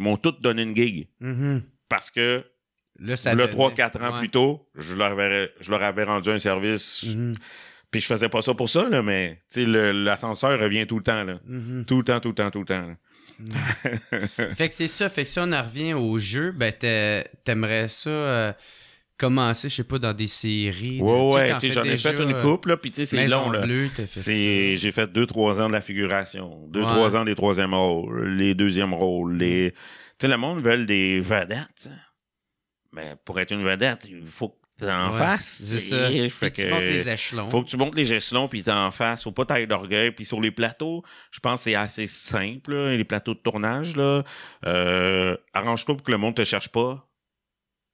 m'ont toutes donné une gig. Mm-hmm. Parce que le, le 3-4 ans plus tôt, je leur, avais, je leur avais rendu un service. Mm-hmm. Puis je faisais pas ça pour ça, mais l'ascenseur revient mm-hmm. tout le temps. Tout le temps, tout le temps, tout le temps. fait que c'est ça. Fait que si on en revient au jeu, ben t'aimerais ça. Euh, commencé, je sais pas, dans des séries. Ouais, ouais, tu sais, j'en ai fait une euh, coupe, là, puis tu sais, c'est long, là. C'est, j'ai fait deux, trois ans de la figuration, deux, trois ans des troisièmes rôles, les deuxièmes rôles, les, mm. tu sais, le monde veut des vedettes, hein. mais pour être une vedette, il faut que tu en fasses. C'est ça. Faut que, tu montes les échelons. Faut que tu montes les échelons puis t'en fasses. Faut pas taille d'orgueil. Puis sur les plateaux, je pense que c'est assez simple, les plateaux de tournage, là. Euh, arrange-toi pour que le monde te cherche pas.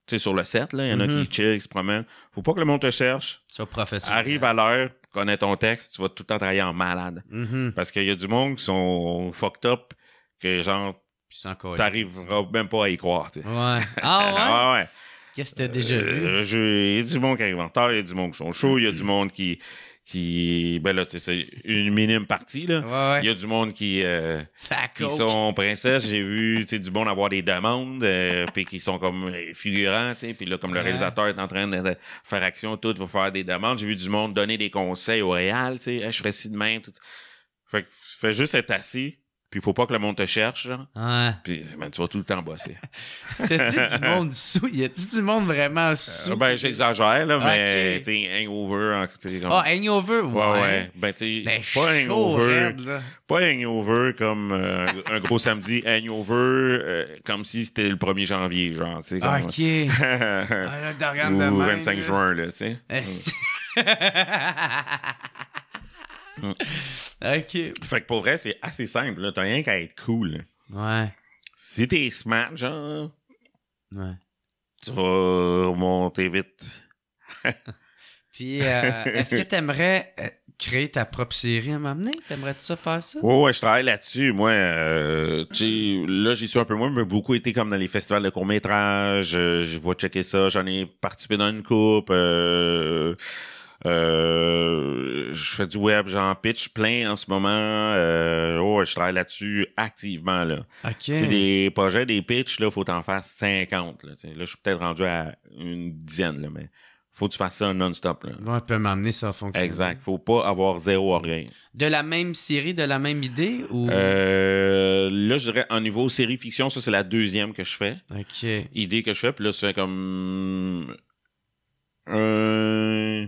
Tu sais, sur le set, là, il y en a qui chill, mhm. qui se promènent. Faut pas que le monde te cherche. Sois professionnel. Arrive à l'heure, connais ton texte, tu vas tout le temps travailler en malade. Mhm. Parce qu'il y a du monde qui sont fucked up, que genre, t'arriveras même pas à y croire, tu sais. Ouais. (laughs) Ah ouais? Ah, ouais. Qu'est-ce que t'as déjà euh, vu? Il y a du monde qui arrive en retard, il y a du monde qui sont chauds, il y a du mhm. monde qui qui, ben là, c'est une minime partie, là. Il y a du monde qui, euh, qui sont princesses. (laughs) J'ai vu, tu du monde avoir des demandes, euh, puis qui sont comme euh, figurants, tu Puis là, comme le réalisateur est en train de faire action, tout, va faire des demandes. J'ai vu du monde donner des conseils au réal, tu sais. je ferais ci de même, tout. Fait, juste être assis, puis faut pas que le monde te cherche, Ouais. Puis ben, tu vas tout le temps bosser. (laughs) T'as dit du monde sous, y a dit du monde vraiment euh, sous. ben j'exagère là, mais okay. tu hangover, t'sais, comme... Ah hangover, ouais. Ouais, ouais. Ben tu ben, pas hangover, pas hangover comme euh, un gros samedi, hangover euh, comme si c'était le 1er janvier, genre, tu Ok. (laughs) ah, Ou 25 juin là, tu sais. Mm. (laughs) Mm. (laughs) OK. Fait que pour vrai, c'est assez simple. T'as rien qu'à être cool. Ouais. Si t'es smart, genre. Ouais. Tu vas remonter vite. (laughs) Puis, euh, est-ce que t'aimerais euh, créer ta propre série à m'amener? T'aimerais-tu ça faire ça? Ouais, ouais, je travaille là-dessus. Moi, euh, là, j'y suis un peu moins, mais beaucoup été comme dans les festivals de court-métrage. je vois checker ça. J'en ai participé dans une coupe. Euh, euh, je fais du web, j'en pitch plein en ce moment. Euh, oh, je travaille là-dessus activement. Là. C'est des projets, des pitchs, il faut t'en faire 50. Là, je suis peut-être rendu à une dizaine, là, mais faut que tu fasses ça non-stop. Là. peut m'amener ça à fonctionner. Exact. Faut pas avoir zéro à rien. De la même série, de la même idée ou. Euh, là, je dirais un niveau série fiction, ça c'est la deuxième que je fais. OK. Idée que je fais, puis là, c'est comme. Euh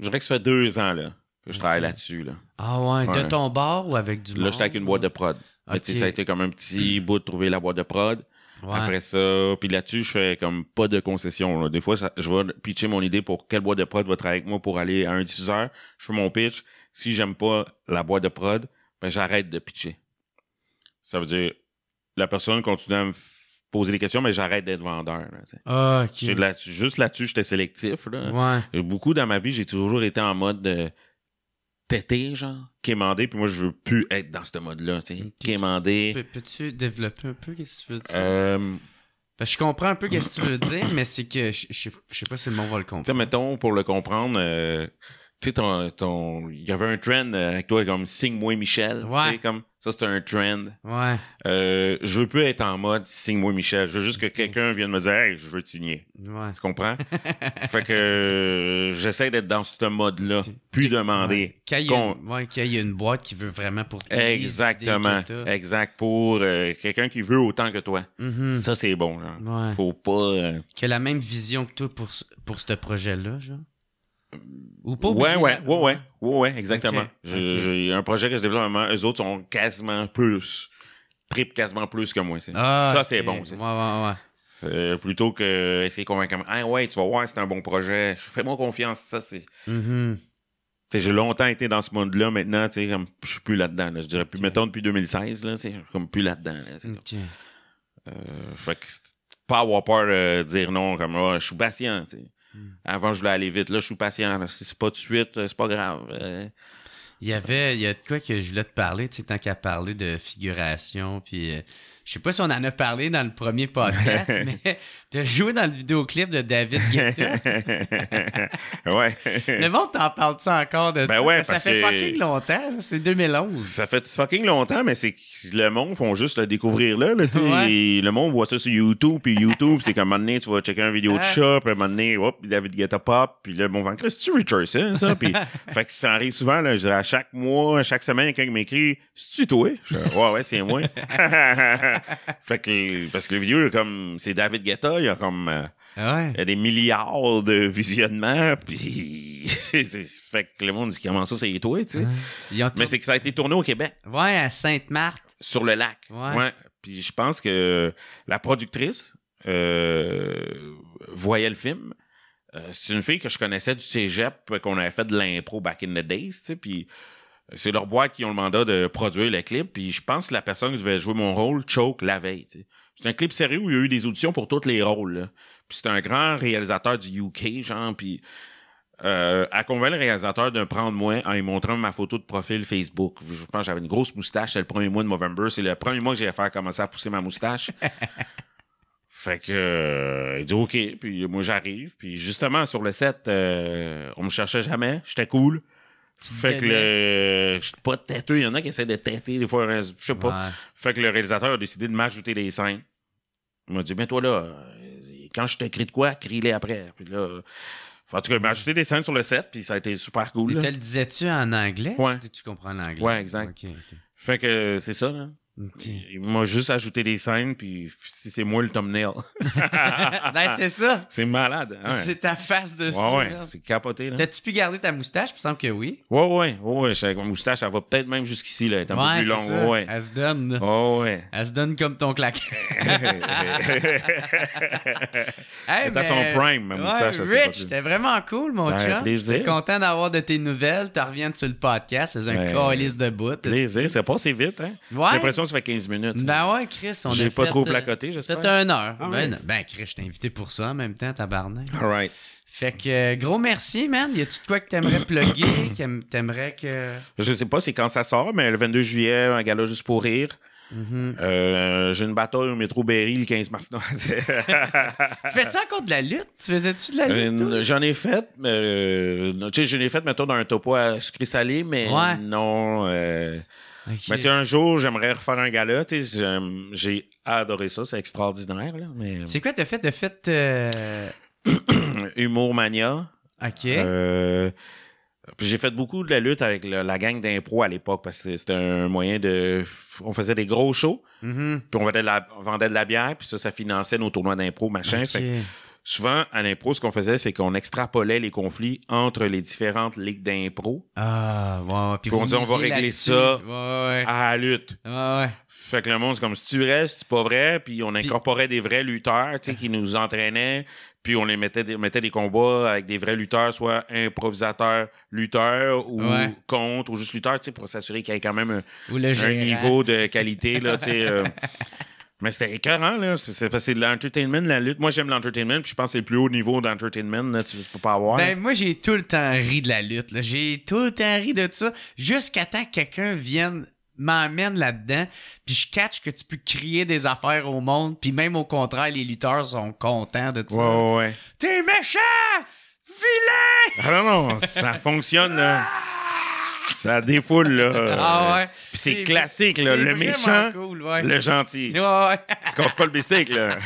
je dirais que ça fait deux ans là, que je travaille là-dessus. Là. Ah ouais, de ton bar ou avec du Là, j'étais avec une boîte de prod. ça a été comme un petit (clears throat) bout de trouver la boîte de prod. Après ça, puis là-dessus, je fais comme pas de concession. Des fois, je vais pitcher mon idée pour quelle boîte de prod va travailler avec moi pour aller à un diffuseur. Je fais mon pitch. Si j'aime pas la boîte de prod, ben j'arrête de pitcher. Ça veut dire la personne continue à me poser des questions, mais j'arrête d'être vendeur. Ah, juste là-dessus, j'étais sélectif. Là. Ouais. Euh, beaucoup dans ma vie, j'ai toujours été en mode têté, tété, genre, quémander, puis moi, je veux plus être dans ce mode-là, tu Peux-tu développer un peu, qu'est-ce que tu veux dire? Euh, ben, je comprends un peu qu'est-ce que tu veux dire, mais c'est que je, sais pas si le monde va le comprendre. mettons, pour le comprendre, euh, tu sais, ton, il y avait un trend euh, avec toi comme signe-moi Michel. Ouais. comme, ça c'était un trend. Ouais. Euh, je veux plus être en mode signe-moi Michel. Je veux juste que quelqu'un vienne me dire, hey, je veux te signer. Ouais. Tu comprends? (laughs) fait que, euh, j'essaie d'être dans ce mode-là. Puis demander. Quand y a une, boîte qui veut vraiment pour Exactement. Exact. Pour euh, quelqu'un qui veut autant que toi. Mm-hmm. Ça c'est bon, genre. Faut pas. Que la même vision que toi pour, pour ce projet-là, genre. Ou pas hein. ouais, ouais, ouais, ouais, exactement. J'ai un projet que je développe Eux autres sont quasiment plus, triple quasiment plus que moi. ça, ah, c'est bon. Ouais, ouais, ouais. Euh, plutôt que essayer de convaincre ah ouais tu vas voir c'est un bon projet fais-moi confiance ça c'est mm-hmm. j'ai longtemps été dans ce monde là maintenant tu sais je suis plus là dedans je dirais plus mettons depuis 2016 là c'est comme plus là dedans fait que pas avoir peur de dire non comme ah, je suis patient tu sais Mm. Avant, je voulais aller vite. Là, je suis patient. C'est pas de suite, c'est pas grave. Euh. Il y avait, il y a de quoi que je voulais te parler, tu sais, tant qu'à parler de figuration, puis euh, je sais pas si on en a parlé dans le premier podcast, (laughs) mais de jouer dans le vidéoclip de David Guetta. (laughs) ouais. Le monde t'en parle ça encore de ben ça? Ouais, ben, ça fait fucking longtemps, c'est 2011. Ça fait fucking longtemps, mais c'est que le monde font juste le découvrir là, là ouais. le monde voit ça sur YouTube, puis YouTube, c'est comme un moment donné, tu vas checker une vidéo de ah. chat, puis un moment donné, hop, David Guetta pop, puis là, bon, cest tu Richardson, ça, (laughs) puis fait que ça arrive souvent là, je dirais, à chaque mois, à chaque semaine, quelqu'un m'écrit, c'est tu toi, je dis, ouais ouais, c'est moi. (laughs) fait que, parce que le vidéo, comme, c'est David Guetta, il a comme, euh, ah il a des milliards de visionnements, puis (laughs) fait que le monde dit comment ça, s'est toi, Mais c'est que ça a été tourné au Québec. Ouais, à Sainte-Marthe. Sur le lac. Puis je pense que la productrice euh, voyait le film. Euh, c'est une fille que je connaissais du cégep, qu'on avait fait de l'impro back in the days, puis c'est leur bois qui ont le mandat de produire le clip. Puis je pense que la personne qui devait jouer mon rôle choke la veille. C'est un clip sérieux où il y a eu des auditions pour tous les rôles. Puis c'est un grand réalisateur du UK, genre. Puis euh, à le réalisateur de prendre moi en lui montrant ma photo de profil Facebook. Je pense que j'avais une grosse moustache. C'est le premier mois de novembre. C'est le premier mois que j'ai fait commencer à pousser ma moustache. (laughs) Fait que euh, il dit OK, puis moi j'arrive, puis justement sur le set euh, on me cherchait jamais, j'étais cool. Fait que le, je suis pas têteux, il y en a qui essaient de têter des fois, je sais pas. Fait que le réalisateur a décidé de m'ajouter des scènes. Il m'a dit, mais toi là, quand je t'écris de quoi, crie-les après. Puis là, en tout cas, il m'a ajouté des scènes sur le set, puis ça a été super cool. Et te le disais-tu en anglais? Ouais. Tu comprends l'anglais? Ouais, exact. Fait que c'est ça, là il m'a juste ajouté des scènes, puis si c'est moi le thumbnail. (laughs) ben, c'est ça. C'est malade. Hein. C'est ta face dessus. Ouais, c'est capoté. T'as-tu pu garder ta moustache? Il me semble que oui. Ouais, ouais, ouais. ma moustache, elle va peut-être même jusqu'ici. Elle est un peu plus longue. Elle se donne. ouais. Elle se donne comme ton claque. (laughs) hey, son prime, ma moustache. Rich, t'es vraiment cool, mon ben, chat. suis content d'avoir de tes nouvelles. Tu reviens sur le podcast. C'est un ben, colis de bout. Plaisir. pas si vite, hein? J'ai l'impression ça fait 15 minutes. Ben ouais, Chris, on J'ai pas trop euh, placoté, j'espère. Peut-être une heure. Ah ben, ben, Chris, je t'ai invité pour ça en même temps, tabarnak. All right. Fait que euh, gros merci, man. Y a-tu de quoi que t'aimerais plugger, (coughs) que t'aimerais que. Je sais pas, c'est quand ça sort, mais le 22 juillet, un gala juste pour rire. Mm-hmm. Euh, j'ai une bataille au métro Berry le 15 mars. (laughs) (laughs) tu fais ça encore de la lutte? Tu faisais-tu de la lutte? J'en ai fait. mais tu sais, j'en ai fait, mettons, dans un topo à sucré salé, mais non un jour, j'aimerais refaire un gala. J'ai adoré ça, c'est extraordinaire. mais... C'est quoi, de fait? de fait... Euh? (clears throat) Humour Mania. OK. Euh, j'ai fait beaucoup de la lutte avec la, gang d'impro à l'époque parce que c'était un moyen de. On faisait des gros shows, mm-hmm. puis on vendait de, la, bière, puis ça, ça finançait nos tournois d'impro, machin souvent, à l'impro, ce qu'on faisait, c'est qu'on extrapolait les conflits entre les différentes ligues d'impro. Ah, ouais, Puis, on disait, on va régler ça à la lutte. Ouais, fait que le monde, c'est comme, si tu restes, c'est pas vrai. Puis, on incorporait des vrais lutteurs, tu sais, qui nous entraînaient. Puis, on les mettait des, des combats avec des vrais lutteurs, soit improvisateurs, lutteurs ou contre, ou juste lutteurs, tu sais, pour s'assurer qu'il y ait quand même un, niveau de qualité, là, tu sais. Euh. (laughs) Mais c'était écœurant, là. C'est parce que c'est de l'entertainment, la lutte. Moi, j'aime l'entertainment, puis je pense que c'est le plus haut niveau d'entertainment, là, tu peux pas avoir. Ben, moi, j'ai tout le temps ri de la lutte, là. J'ai tout le temps ri de ça, jusqu'à temps que quelqu'un vienne m'emmène là-dedans, puis je catch que tu peux crier des affaires au monde, puis même au contraire, les lutteurs sont contents de ça. Ouais, ouais. T'es méchant! Vilain! Ah non, non, ça fonctionne, là. Ah! ça défoule, là. (laughs) Ah ouais. Puis c'est classique, là. Le méchant, le gentil. Ouais, ouais. tu se pas le bicycle, là.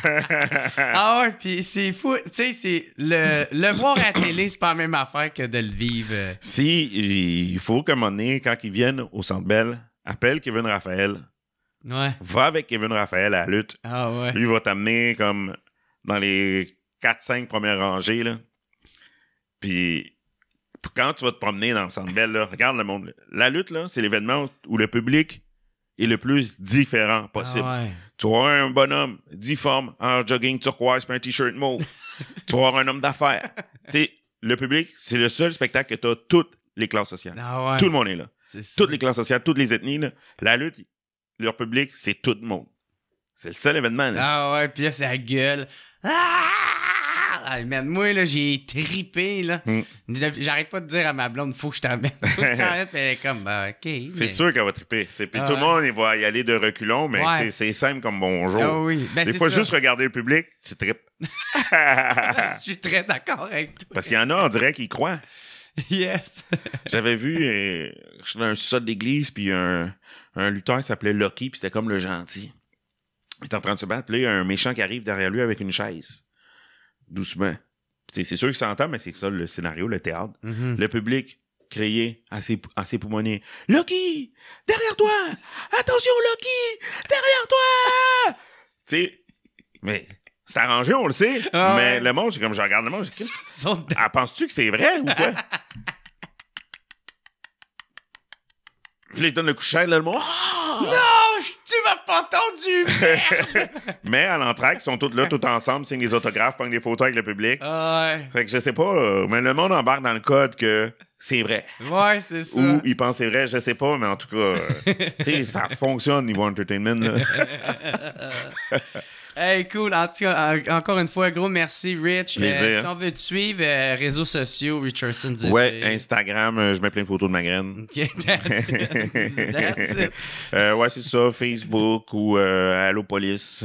(laughs) ah ouais, puis c'est fou. Tu sais, c'est le, voir à la télé, c'est pas la même affaire que de le vivre. Si, il faut qu'à un moment donné, quand ils viennent au Centre Bell, appelle Kevin Raphaël. Ouais. Va avec Kevin Raphaël à la lutte. Ah ouais. Lui, il va t'amener comme dans les 4-5 premières rangées, là. Puis quand tu vas te promener dans le Centre là, regarde le monde. La lutte, là, c'est l'événement où le public est le plus différent possible. Ah tu vois un bonhomme difforme en jogging turquoise un t-shirt mauve. (laughs) tu vois un homme d'affaires. le public, c'est le seul spectacle que tu as toutes les classes sociales. Ah tout le monde est là. toutes les classes sociales, toutes les ethnies. La lutte, leur public, c'est tout le monde. C'est le seul événement. Là. Ah ouais, puis là, c'est la gueule. Ah! Ah, moi, là, j'ai tripé, là. Hmm. J'arrête pas de dire à ma blonde, faut que je (laughs) Faut que je t'emmène, comme, bah, OK. C'est sûr qu'elle va triper. tout le monde, va y aller de reculons, mais c'est simple comme bonjour. Ah oui. Ben, Des fois, juste regarder le public, tu tripes. (laughs) (laughs) je suis très d'accord avec toi. Parce qu'il y en a, on dirait qu'ils croient. Yes. J'avais vu, euh, je un sol d'église, puis un, lutteur qui s'appelait Lucky, puis c'était comme le gentil. Il est en train de se battre, puis là, il y a un méchant qui arrive derrière lui avec une chaise doucement. C'est sûr que ça mais c'est ça le scénario, le théâtre. Mhm. Le public criait à ses, à Loki Derrière toi Attention, Loki Derrière toi (laughs) Tu sais, mais c'est arrangé, on le sait. Ah mais le monde, c'est comme je regarde le monde, je ah, Penses-tu que c'est vrai ou quoi (laughs) Puis donne le coucher, le monde. Ah! Tu m'as pas entendu, merde! (laughs) Mais à l'entrée, ils sont tous là, tous ensemble, signent des autographes, prennent des photos avec le public. Ah, ouais. Fait que je sais pas, euh, mais le monde embarque dans le code que c'est vrai. Ouais, c'est ça. Ou ils pensent c'est vrai, je sais pas, mais en tout cas, euh, (laughs) tu sais, ça fonctionne niveau entertainment. (laughs) Hey, cool. En tout cas, encore une fois, gros merci, Rich. Euh, si on veut te suivre, euh, réseaux sociaux, Richardson Ouais, Instagram, euh, je mets plein de photos de ma graine. OK, (laughs) ouais, c'est ça. Facebook ou Allopolis. Police.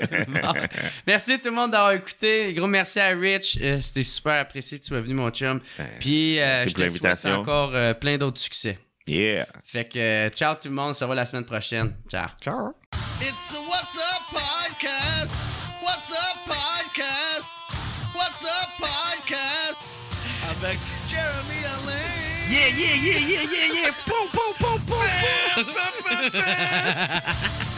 (laughs) Merci tout le monde d'avoir écouté. Gros merci à Rich. C'était super apprécié. que Tu sois venu, mon chum. Puis, je te souhaite encore plein d'autres succès. Yeah. Fait que, ciao tout le monde, ça va la semaine prochaine. Ciao. Ciao. It's the What's Up Podcast. What's Up Podcast. What's Up Podcast. Avec Jeremy Alane. Yeah, yeah, yeah, yeah, yeah, yeah. Pom, pom, pom, pom.